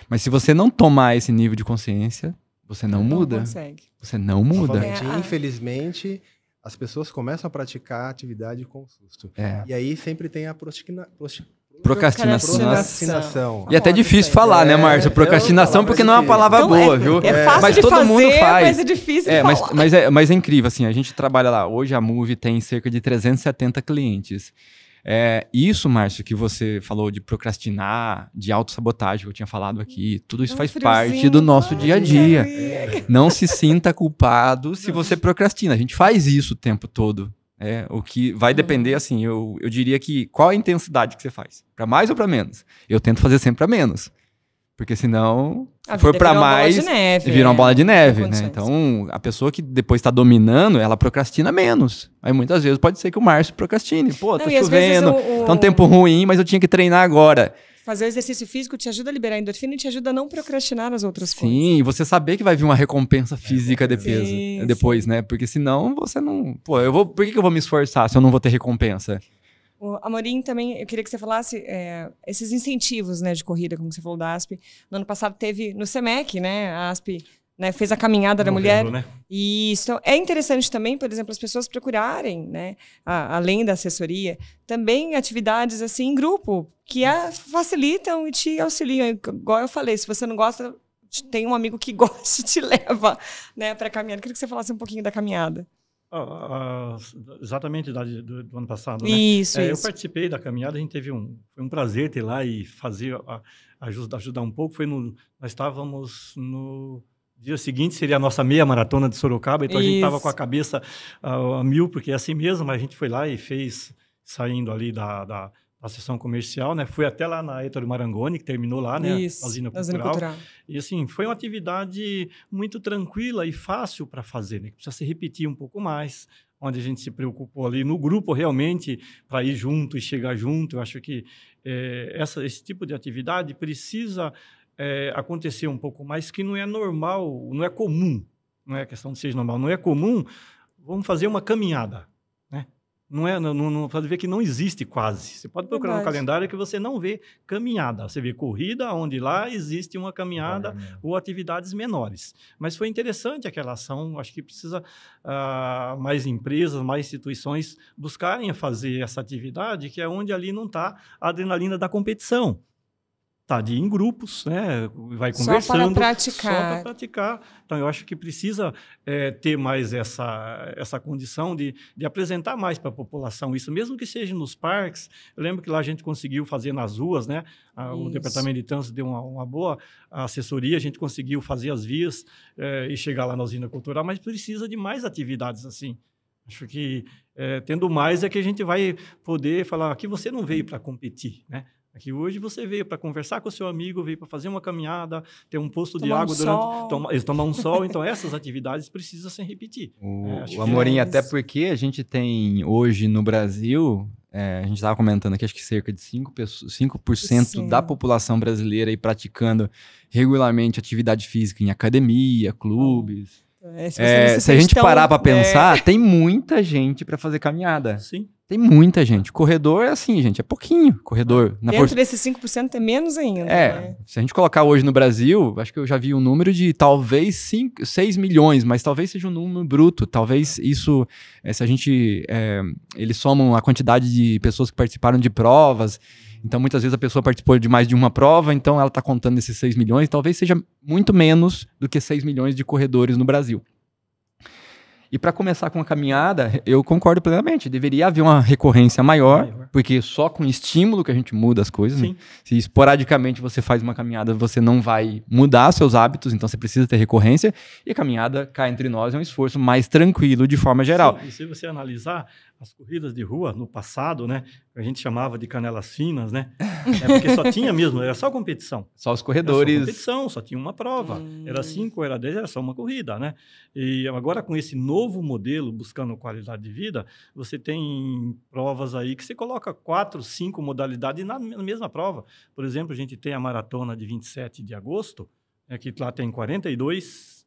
Mas se você não tomar esse nível de consciência, você não, não muda? Consegue. Você não muda. É, infelizmente, as pessoas começam a praticar atividade com susto. É. E aí sempre tem a prostina, procrastinação. procrastinação. E até é difícil falar, né, é, Márcio? Procrastinação porque não é uma palavra então, boa, é, viu? É, é fácil mas de todo fazer, mundo faz. mas é difícil é, mas, mas, é, mas é incrível, assim, a gente trabalha lá. Hoje a Move tem cerca de 370 clientes. É, isso, Márcio, que você falou de procrastinar, de autossabotagem que eu tinha falado aqui, tudo isso um faz parte do nosso dia a dia. Não se sinta culpado se você procrastina. A gente faz isso o tempo todo. É, o que vai uhum. depender, assim, eu, eu diria que qual a intensidade que você faz? Para mais ou para menos? Eu tento fazer sempre para menos. Porque senão, se for para mais, bola neve, uma bola de neve, é, né? Então, a pessoa que depois está dominando, ela procrastina menos. Aí muitas vezes pode ser que o Márcio procrastine. Pô, tá chovendo, o, o... tá um tempo ruim, mas eu tinha que treinar agora. Fazer exercício físico te ajuda a liberar a endorfina e te ajuda a não procrastinar as outras sim, coisas. Sim, você saber que vai vir uma recompensa física depois, sim, depois sim. né? Porque senão você não. Pô, eu vou. Por que, que eu vou me esforçar se eu não vou ter recompensa? O Amorim também, eu queria que você falasse é, esses incentivos né, de corrida, como você falou da ASP. No ano passado teve no SEMEC, né? A ASP né, fez a caminhada da mulher. Né? E isso então, é interessante também, por exemplo, as pessoas procurarem, né, a, além da assessoria, também atividades assim em grupo que a, facilitam e te auxiliam. Igual eu falei, se você não gosta, tem um amigo que gosta e te leva, né, para caminhada. Queria que você falasse um pouquinho da caminhada. Ah, ah, ah, exatamente da, do, do, ano passado, né? Isso, é, isso, Eu participei da caminhada, a gente teve um... Foi um prazer ter lá e fazer, a, ajudar um pouco. Foi no... Nós estávamos no dia seguinte seria a nossa meia maratona de Sorocaba, então Isso. a gente estava com a cabeça uh, a mil, porque é assim mesmo, mas a gente foi lá e fez, saindo ali da, da a sessão comercial, né? Fui até lá na Eta Marangoni, que terminou lá, né? Isso, a usina cultural. cultural. E assim, foi uma atividade muito tranquila e fácil para fazer, né? precisa se repetir um pouco mais, onde a gente se preocupou ali no grupo realmente para ir junto e chegar junto. Eu acho que é, essa, esse tipo de atividade precisa é, acontecer um pouco mais, que não é normal, não é comum, não é questão de ser normal, não é comum. Vamos fazer uma caminhada não é, não, não, pode ver que não existe quase. Você pode procurar Verdade. no calendário que você não vê caminhada. Você vê corrida, onde lá uhum. existe uma caminhada né? ou atividades menores. Mas foi interessante aquela ação. Acho que precisa ah, mais empresas, mais instituições buscarem fazer essa atividade, que é onde ali não está a adrenalina da competição de ir em grupos, né? vai conversando. Só para praticar. Só para praticar. Então, eu acho que precisa é, ter mais essa, essa condição de, de apresentar mais para a população isso, mesmo que seja nos parques. Eu lembro que lá a gente conseguiu fazer nas ruas, né? A, o Departamento de Trânsito deu uma, uma, boa assessoria, a gente conseguiu fazer as vias é, e chegar lá na usina cultural, mas precisa de mais atividades assim. Acho que é, tendo mais é que a gente vai poder falar que você não veio para competir, né? Aqui é hoje você veio para conversar com o seu amigo, veio para fazer uma caminhada, ter um posto tomar de água um durante. Toma, tomar um sol. Então, essas atividades precisam se repetir. O, é, o Amorim, é até porque a gente tem hoje no Brasil. É, a gente estava comentando aqui, acho que cerca de 5%, 5 da população brasileira aí praticando regularmente atividade física em academia, clubes. Então, é, é, se, se a gente parar para pensar, tem muita gente para fazer caminhada. Sim. Tem muita gente. Corredor é assim, gente, é pouquinho. Corredor. Na Dentro por... desses 5% é menos ainda. É. Né? Se a gente colocar hoje no Brasil, acho que eu já vi um número de talvez 5, 6 milhões, mas talvez seja um número bruto. Talvez isso, eh, se a gente. É, eles somam a quantidade de pessoas que participaram de provas. Então, muitas vezes a pessoa participou de mais de uma prova, então ela está contando esses 6 milhões. Talvez seja muito menos do que 6 milhões de corredores no Brasil. E para começar com a caminhada, eu concordo plenamente. Deveria haver uma recorrência maior, maior. porque só com estímulo que a gente muda as coisas. Né? Se esporadicamente você faz uma caminhada, você não vai mudar seus hábitos, então você precisa ter recorrência. E a caminhada, cá entre nós, é um esforço mais tranquilo de forma geral. Sim, e se você analisar, as corridas de rua no passado, né? A gente chamava de canelas finas, né? É porque só tinha mesmo, era só competição. Só os corredores. Era só competição, só tinha uma prova. Hum. Era cinco, era dez, era só uma corrida, né? E agora com esse novo modelo, buscando qualidade de vida, você tem provas aí que você coloca quatro, cinco modalidades na mesma prova. Por exemplo, a gente tem a maratona de 27 de agosto, né, que lá tem 42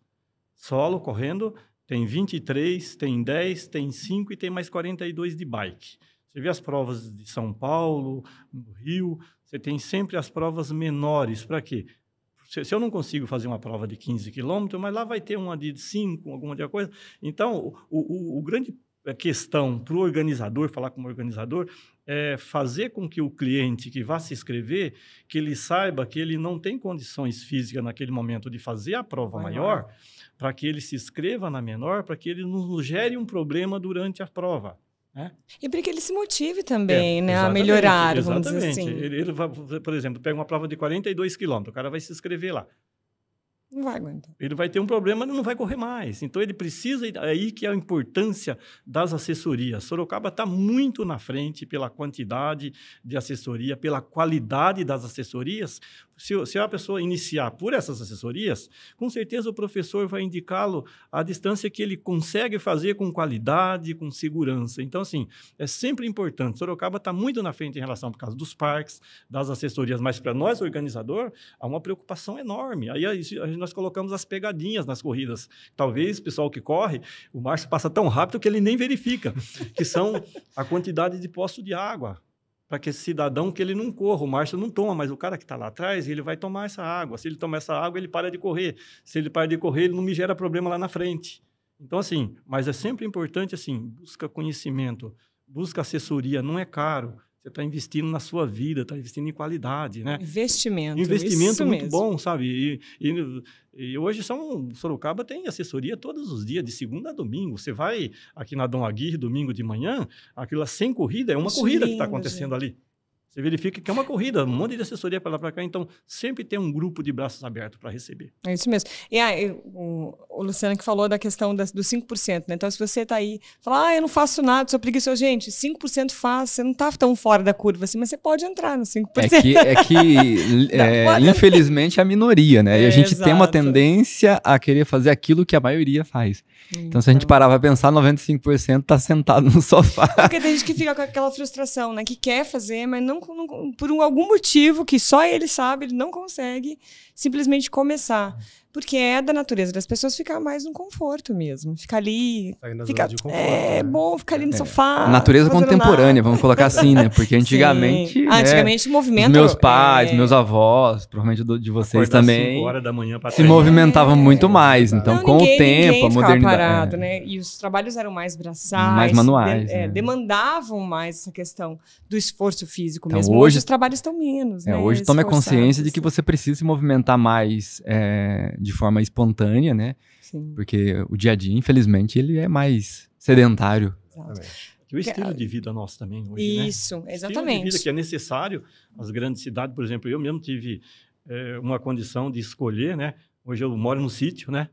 solo correndo tem 23, tem 10, tem 5 e tem mais 42 de bike. Você vê as provas de São Paulo, no Rio, você tem sempre as provas menores. Para quê? Se, se, eu não consigo fazer uma prova de 15 quilômetros, mas lá vai ter uma de 5, alguma de coisa. Então, o, o, o grande é, questão para o organizador, falar como organizador, é, fazer com que o cliente que vá se inscrever, que ele saiba que ele não tem condições físicas naquele momento de fazer a prova maior, maior para que ele se inscreva na menor, para que ele não gere um problema durante a prova. É. E para que ele se motive também, é, né? A melhorar, vamos exatamente. dizer assim. Ele, ele vai, por exemplo, pega uma prova de 42 quilômetros, o cara vai se inscrever lá. Não vai aguentar. Ele vai ter um problema, não vai correr mais. Então ele precisa é aí que é a importância das assessorias. Sorocaba está muito na frente pela quantidade de assessoria, pela qualidade das assessorias, se, se a pessoa iniciar por essas assessorias, com certeza o professor vai indicá-lo à distância que ele consegue fazer com qualidade, com segurança. Então, assim, é sempre importante. Sorocaba está muito na frente em relação, por causa dos parques, das assessorias, mas para nós, organizador, há uma preocupação enorme. Aí, aí nós colocamos as pegadinhas nas corridas. Talvez o pessoal que corre, o Márcio passa tão rápido que ele nem verifica, que são a quantidade de poço de água para que esse cidadão que ele não corra. O Márcio não toma, mas o cara que está lá atrás, ele vai tomar essa água. Se ele tomar essa água, ele para de correr. Se ele para de correr, ele não me gera problema lá na frente. Então, assim, mas é sempre importante, assim, busca conhecimento, busca assessoria, não é caro. Você está investindo na sua vida, está investindo em qualidade, né? Investimento. Investimento muito mesmo. bom, sabe? E, e, e, hoje são Sorocaba tem assessoria todos os dias, de segunda a domingo. Você vai aqui na Dom Aguirre, domingo de manhã, aquilo sem corrida, é uma corrida que está acontecendo gente. ali. Você verifica que é uma corrida, um monte de assessoria para lá para cá, então sempre tem um grupo de braços abertos para receber. É isso mesmo. E aí, ah, o, o Luciano que falou da questão das, dos 5%, né? Então, se você está aí, fala, ah, eu não faço nada, sou preguiçoso. Gente, 5% faz, você não está tão fora da curva assim, mas você pode entrar no 5%. É que, é que é, infelizmente, é a minoria, né? e a gente tem uma tendência a querer fazer aquilo que a maioria faz. Então, então se a gente então. parar para pensar, 95% está sentado no sofá. Porque tem gente que fica com aquela frustração, né? Que quer fazer, mas não não, não por algum motivo que só ele sabe, ele não consegue simplesmente começar. Porque é da natureza das pessoas ficar mais no conforto mesmo. Ficar ali. Ficar, conforto, é né? bom ficar ali no é. sofá. natureza contemporânea, nada. vamos colocar assim, né? Porque antigamente. né, antigamente o movimento. Meus pais, é... meus avós, provavelmente de vocês Acordar também. da manhã se movimentavam é. muito mais. Então, Não, com ninguém, o tempo, a modernidade. Parado, é. né? E os trabalhos eram mais braçais. Mais manuais. De, é, né? Demandavam mais essa questão do esforço físico então, mesmo. Hoje, hoje os trabalhos estão menos. É, né? hoje tome a consciência de que assim. você precisa se movimentar mais de forma espontânea, né? Sim. Porque o dia a dia, infelizmente, ele é mais sedentário. Exatamente que o estilo de vida nosso também hoje, né? Isso, né? exatamente. Estilo de vida que é necessário. As grandes cidades, por exemplo, eu mesmo tive é, uma condição de escolher, né? Hoje eu moro no sítio, né?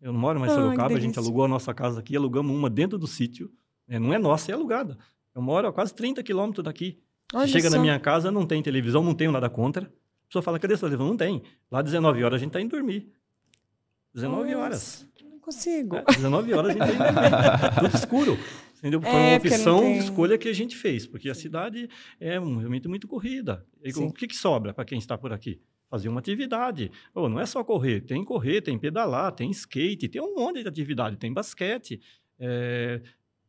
Eu não moro mais ah, em Sorocaba, a gente alugou a nossa casa aqui, alugamos uma dentro do sítio. Né? Não é nossa, é alugada. Eu moro a quase 30 quilômetros daqui. chega na minha casa, não tem televisão, não tenho nada contra. A pessoa fala, cadê sua televisão? Não tem. Lá 19 horas a gente está indo dormir. 19 horas. Não consigo. É, 19 horas a gente ainda é tudo escuro. Entendeu? Foi é, uma opção de escolha que a gente fez, porque a cidade é um, realmente muito corrida. E o que, que sobra para quem está por aqui? Fazer uma atividade. Oh, não é só correr, tem correr, tem pedalar, tem skate, tem um monte de atividade, tem basquete. É,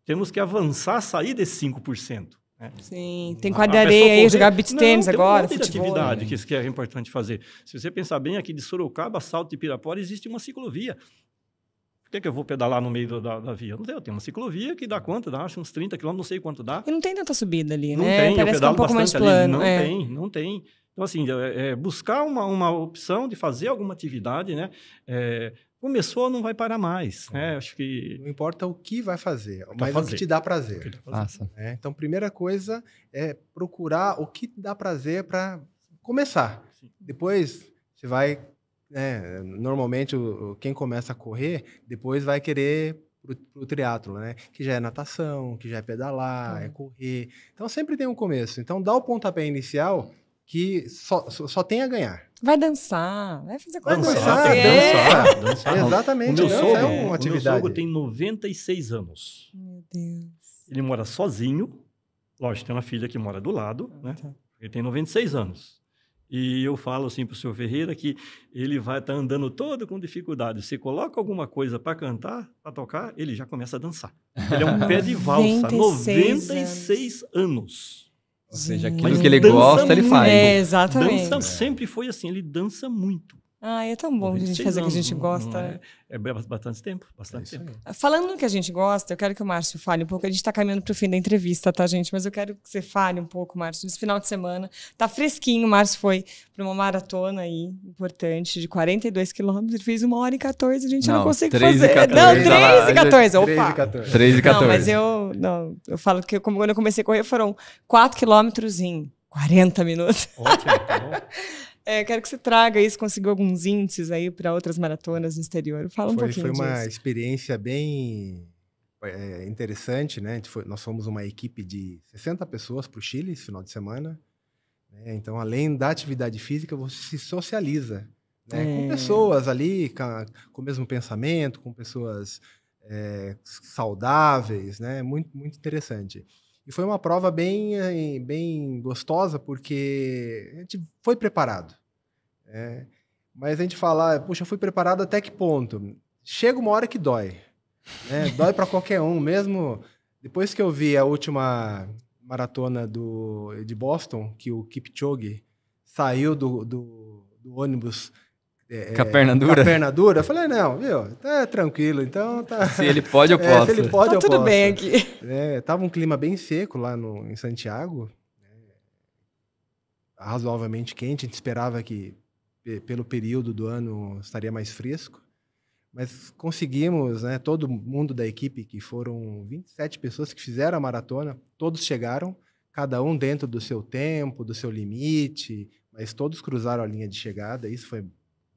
temos que avançar, sair desse 5%. É. Sim, tem quadra areia aí, jogar beat tênis agora. Tem atividade né? isso que é importante fazer. Se você pensar bem, aqui de Sorocaba, Salto e Pirapora, existe uma ciclovia. Por que, que eu vou pedalar no meio da, da via? Não sei, eu tenho uma ciclovia que dá quanto? Dá, acho uns 30 quilômetros, não sei quanto dá. E não tem tanta subida ali, não né? Tem, Parece eu pedalo que é um pouco mais plano. Não é. tem, não tem. Então, assim, é, é, buscar uma, uma opção de fazer alguma atividade, né? É, começou, não vai parar mais. É, Acho que... Não importa o que vai fazer, mas fazer. o que te dá prazer. é, então, primeira coisa é procurar o que te dá prazer para começar. Sim. Depois, você vai... Né, normalmente, o, quem começa a correr, depois vai querer para o triatlo, né? Que já é natação, que já é pedalar, é. é correr. Então sempre tem um começo. Então dá o pontapé inicial que só, só, só tem a ganhar. Vai dançar, vai fazer coisa. Dançar, dançar, é. dançar, dançar. Exatamente. O meu né? sogro, é uma atividade. meu sogro tem 96 anos. Meu Deus. Ele mora sozinho. Lógico, tem uma filha que mora do lado, ah, né? Tá. Ele tem 96 anos. E eu falo assim para o senhor Ferreira que ele vai estar tá andando todo com dificuldade. Você coloca alguma coisa para cantar, para tocar, ele já começa a dançar. Ele é um pé de valsa, 96, 96 anos. anos. Ou seja, aquilo que ele gosta, muito. ele faz. É, exatamente. Dança sempre foi assim, ele dança muito. Ah, é tão bom a gente fazer o que a gente gosta. É, é, bastante tempo, bastante é tempo. Falando no que a gente gosta, eu quero que o Márcio fale um pouco. A gente está caminhando para o fim da entrevista, tá, gente? Mas eu quero que você fale um pouco, Márcio, desse final de semana. Tá fresquinho, o Márcio foi para uma maratona aí, importante, de 42 quilômetros. Ele fez uma hora e 14, a gente não, não consegue fazer. 14, não, 3 e 14, opa. 3 e 14. 3 e 14. Não, mas eu, não, eu falo que quando eu comecei a correr foram 4 quilômetros em 40 minutos. Ótimo, tá bom. É, quero que você traga isso, conseguiu alguns índices aí para outras maratonas no exterior. Fala um foi, pouquinho Foi uma experiência bem é, interessante, né? Foi, nós fomos uma equipe de 60 pessoas para o Chile esse final de semana. Né? Então, além da atividade física, você se socializa né? é. com pessoas ali, com, com, o mesmo pensamento, com pessoas é, saudáveis, né? Muito, muito interessante. E foi uma prova bem, eh, bem gostosa, porque a gente foi preparado. É, mas a gente fala, ah, puxa, eu fui preparado até que ponto? Chega uma hora que dói. Né? dói para qualquer um, mesmo depois que eu vi a última maratona do, de Boston, que o Kipchoge saiu do, do, do ônibus é, é com a perna dura? Com a perna dura. Eu falei, não, viu, tá tranquilo, então tá... Se ele pode, eu posso. É, se ele pode, tá eu tudo posso. bem aqui. É, tava um clima bem seco lá no, em Santiago, né? razoavelmente quente, a gente esperava que eh, pelo período do ano estaria mais fresco. Mas conseguimos, né, todo mundo da equipe, que foram 27 pessoas que fizeram a maratona, todos chegaram, cada um dentro do seu tempo, do seu limite, mas todos cruzaram a linha de chegada. Isso foi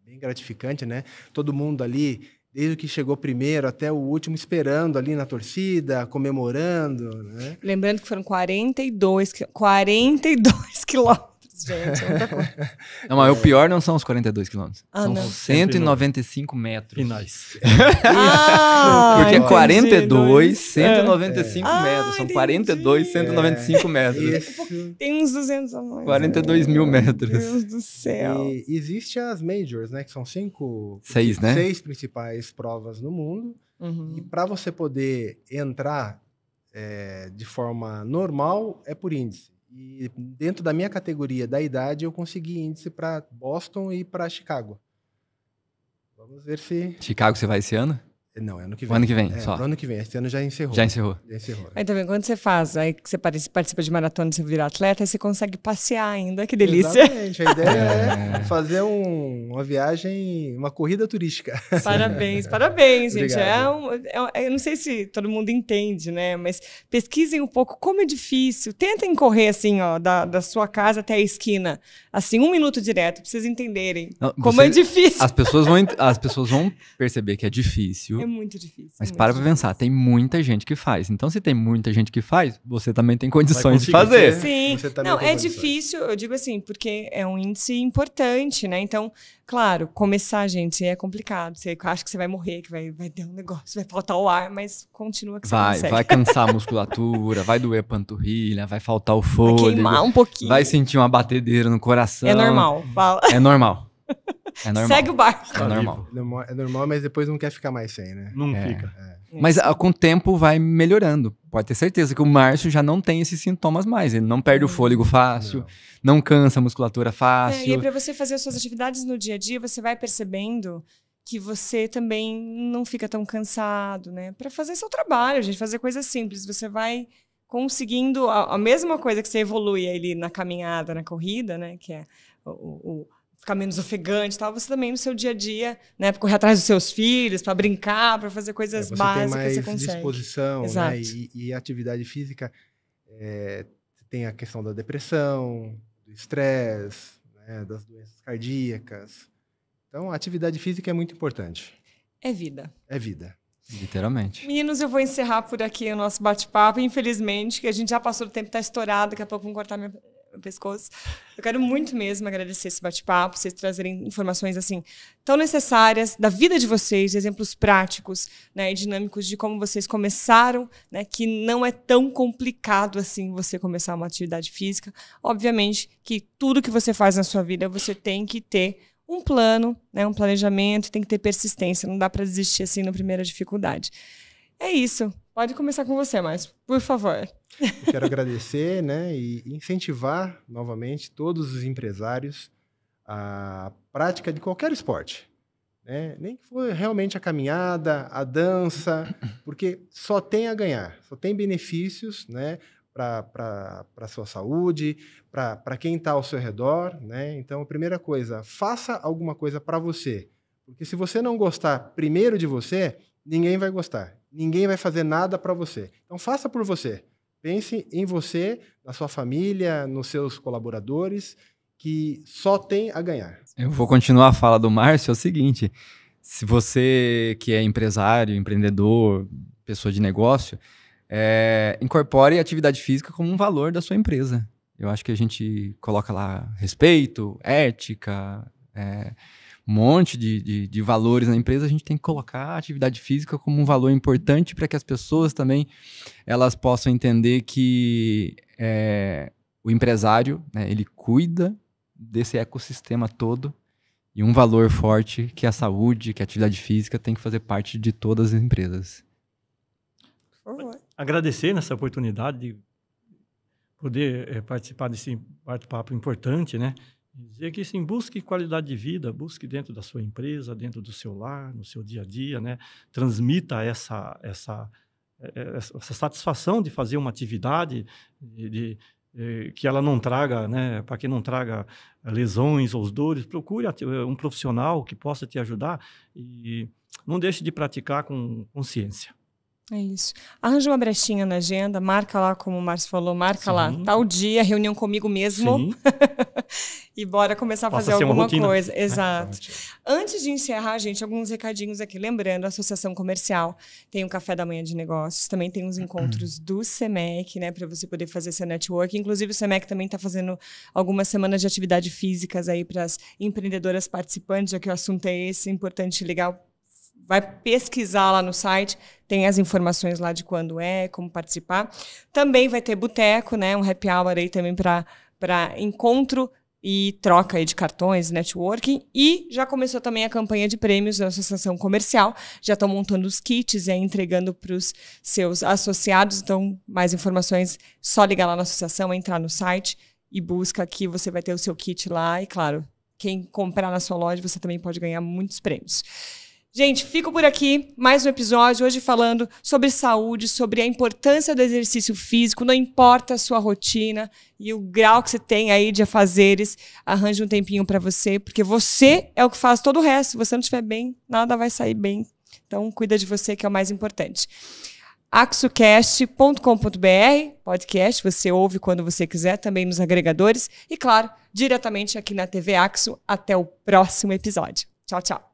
bem gratificante, né? Todo mundo ali, desde que chegou primeiro até o último, esperando ali na torcida, comemorando, né? Lembrando que foram 42, 42 quilômetros quilômetros, gente. É muita coisa. Não, mas o pior não são os 42 quilômetros. Ah, são não. 195 metros. E nós. ah, Porque entendi, 42, 195 é. metros. São 42, ah, 195 é. metros. Isso. Tem uns 200 a mais. 42 é. mil metros. Meu Deus do céu. E existe as majors, né? Que são cinco... Seis, né? Seis principais provas no mundo. Uhum. E para você poder entrar é, de forma normal é por índice. E dentro da minha categoria da idade, eu consegui índice para Boston e para Chicago. Vamos ver se. Chicago você vai esse ano? Não, é ano que vem. O ano que vem, é, só. Ano que vem, esse ano já encerrou. Já encerrou. Já encerrou. É. Aí também, quando você faz, aí você participa de maratona, você vira atleta, aí você consegue passear ainda, que delícia. Exatamente, a ideia é, é fazer um, uma viagem, uma corrida turística. Parabéns, parabéns, gente. É um, é, eu não sei se todo mundo entende, né, mas pesquisem um pouco como é difícil. Tentem correr, assim, ó, da, da sua casa até a esquina, assim, um minuto direto, pra vocês entenderem não, como é você, é difícil. As pessoas, vão, as pessoas vão perceber que é difícil. É muito difícil. Mas é muito para difícil. pra pensar, tem muita gente que faz. Então, se tem muita gente que faz, você também tem condições de fazer. Sim. Não, é condições. difícil, eu digo assim, porque é um índice importante, né? Então, claro, começar, gente, é complicado. Você acha que você vai morrer, que vai, vai ter um negócio, vai faltar o ar, mas continua que você vai, consegue. Vai cansar a musculatura, vai doer a panturrilha, vai faltar o fôlego. Vai queimar um pouquinho. Vai sentir uma batedeira no coração. É normal, fala. É normal. É normal. Segue o barco. É normal. É normal, mas depois não quer ficar mais sem, né? Não é. fica. É. Mas ah, com o tempo vai melhorando. Pode ter certeza que o Márcio já não tem esses sintomas mais. Ele não perde o fôlego fácil, não, não cansa a musculatura fácil. É, e para pra você fazer as suas atividades no dia a dia, você vai percebendo que você também não fica tão cansado, né? Para fazer seu trabalho, gente, fazer coisas simples. Você vai conseguindo a, a, mesma coisa que você evolui ali na caminhada, na corrida, né? Que é o, o, ficar menos ofegante e tal, você também no seu dia a dia, né, correr atrás dos seus filhos, para brincar, para fazer coisas é, você básicas, tem mais você consegue. disposição, né, Exato. né? E, e atividade física é, tem a questão da depressão, do estresse, né, das doenças cardíacas. Então, a atividade física é muito importante. É vida. É vida. Literalmente. Meninos, eu vou encerrar por aqui o nosso bate-papo. Infelizmente, que a gente já passou do tempo, está estourado. Daqui a pouco vão cortar minha, pescoço. Eu quero muito mesmo agradecer esse bate-papo, vocês trazerem informações assim tão necessárias da vida de vocês, exemplos práticos né, e dinâmicos de como vocês começaram, né, que não é tão complicado assim você começar uma atividade física. Obviamente que tudo que você faz na sua vida você tem que ter um plano, né, um planejamento, tem que ter persistência, não dá para desistir assim na primeira dificuldade. É isso. Pode começar com você, mas por favor. Eu quero agradecer, né, e incentivar novamente todos os empresários a prática de qualquer esporte, né? Nem que for realmente a caminhada, a dança, porque só tem a ganhar, só tem benefícios, né, para a sua saúde, para quem está ao seu redor, né? Então, a primeira coisa, faça alguma coisa para você, porque se você não gostar primeiro de você, ninguém vai gostar ninguém vai fazer nada para você. Então faça por você. Pense em você, na sua família, nos seus colaboradores, que só tem a ganhar. Eu vou continuar a fala do Márcio, é o seguinte, se você que é empresário, empreendedor, pessoa de negócio, é, incorpore a atividade física como um valor da sua empresa. Eu acho que a gente coloca lá respeito, ética, é, um monte de, de, de valores na empresa, a gente tem que colocar a atividade física como um valor importante para que as pessoas também elas possam entender que é, o empresário né, ele cuida desse ecossistema todo e um valor forte que é a saúde, que é a atividade física tem que fazer parte de todas as empresas. Agradecer nessa oportunidade de poder é, participar desse bate-papo importante, né? Dizer que sim, busque qualidade de vida, busque dentro da sua empresa, dentro do seu lar, no seu dia a dia, né? Transmita essa essa é, é, essa satisfação de fazer uma atividade de, de é, que ela não traga, né, para que não traga lesões ou dores, procure um profissional que possa te ajudar e não deixe de praticar com consciência. É isso. Arranja uma brechinha na agenda, marca lá, como o Márcio falou, marca Sim. lá, tal dia, reunião comigo mesmo. e bora começar a fazer assim, é alguma rotina, coisa. Né? Exato. Antes de encerrar, gente, alguns recadinhos aqui. Lembrando, a Associação Comercial tem o um Café da Manhã de Negócios, também tem os encontros do SEMEC, né, para você poder fazer seu network. Inclusive, o SEMEC também está fazendo algumas semanas de atividade físicas aí para as empreendedoras participantes, já que o assunto é esse, é importante e legal vai pesquisar lá no site, tem as informações lá de quando é, como participar. Também vai ter boteco, né? Um happy hour aí também para encontro e troca aí de cartões, networking. E já começou também a campanha de prêmios da Associação Comercial. Já estão montando os kits e é, entregando para os seus associados. Então, mais informações, só ligar lá na associação, entrar no site e busca aqui você vai ter o seu kit lá. E claro, quem comprar na sua loja, você também pode ganhar muitos prêmios. Gente, fico por aqui. Mais um episódio hoje falando sobre saúde, sobre a importância do exercício físico, não importa a sua rotina e o grau que você tem aí de afazeres. Arranje um tempinho para você, porque você é o que faz todo o resto. Se você não estiver bem, nada vai sair bem. Então, cuida de você, que é o mais importante. axocast.com.br, podcast, você ouve quando você quiser, também nos agregadores. E, claro, diretamente aqui na TV Axo. Até o próximo episódio. Tchau, tchau.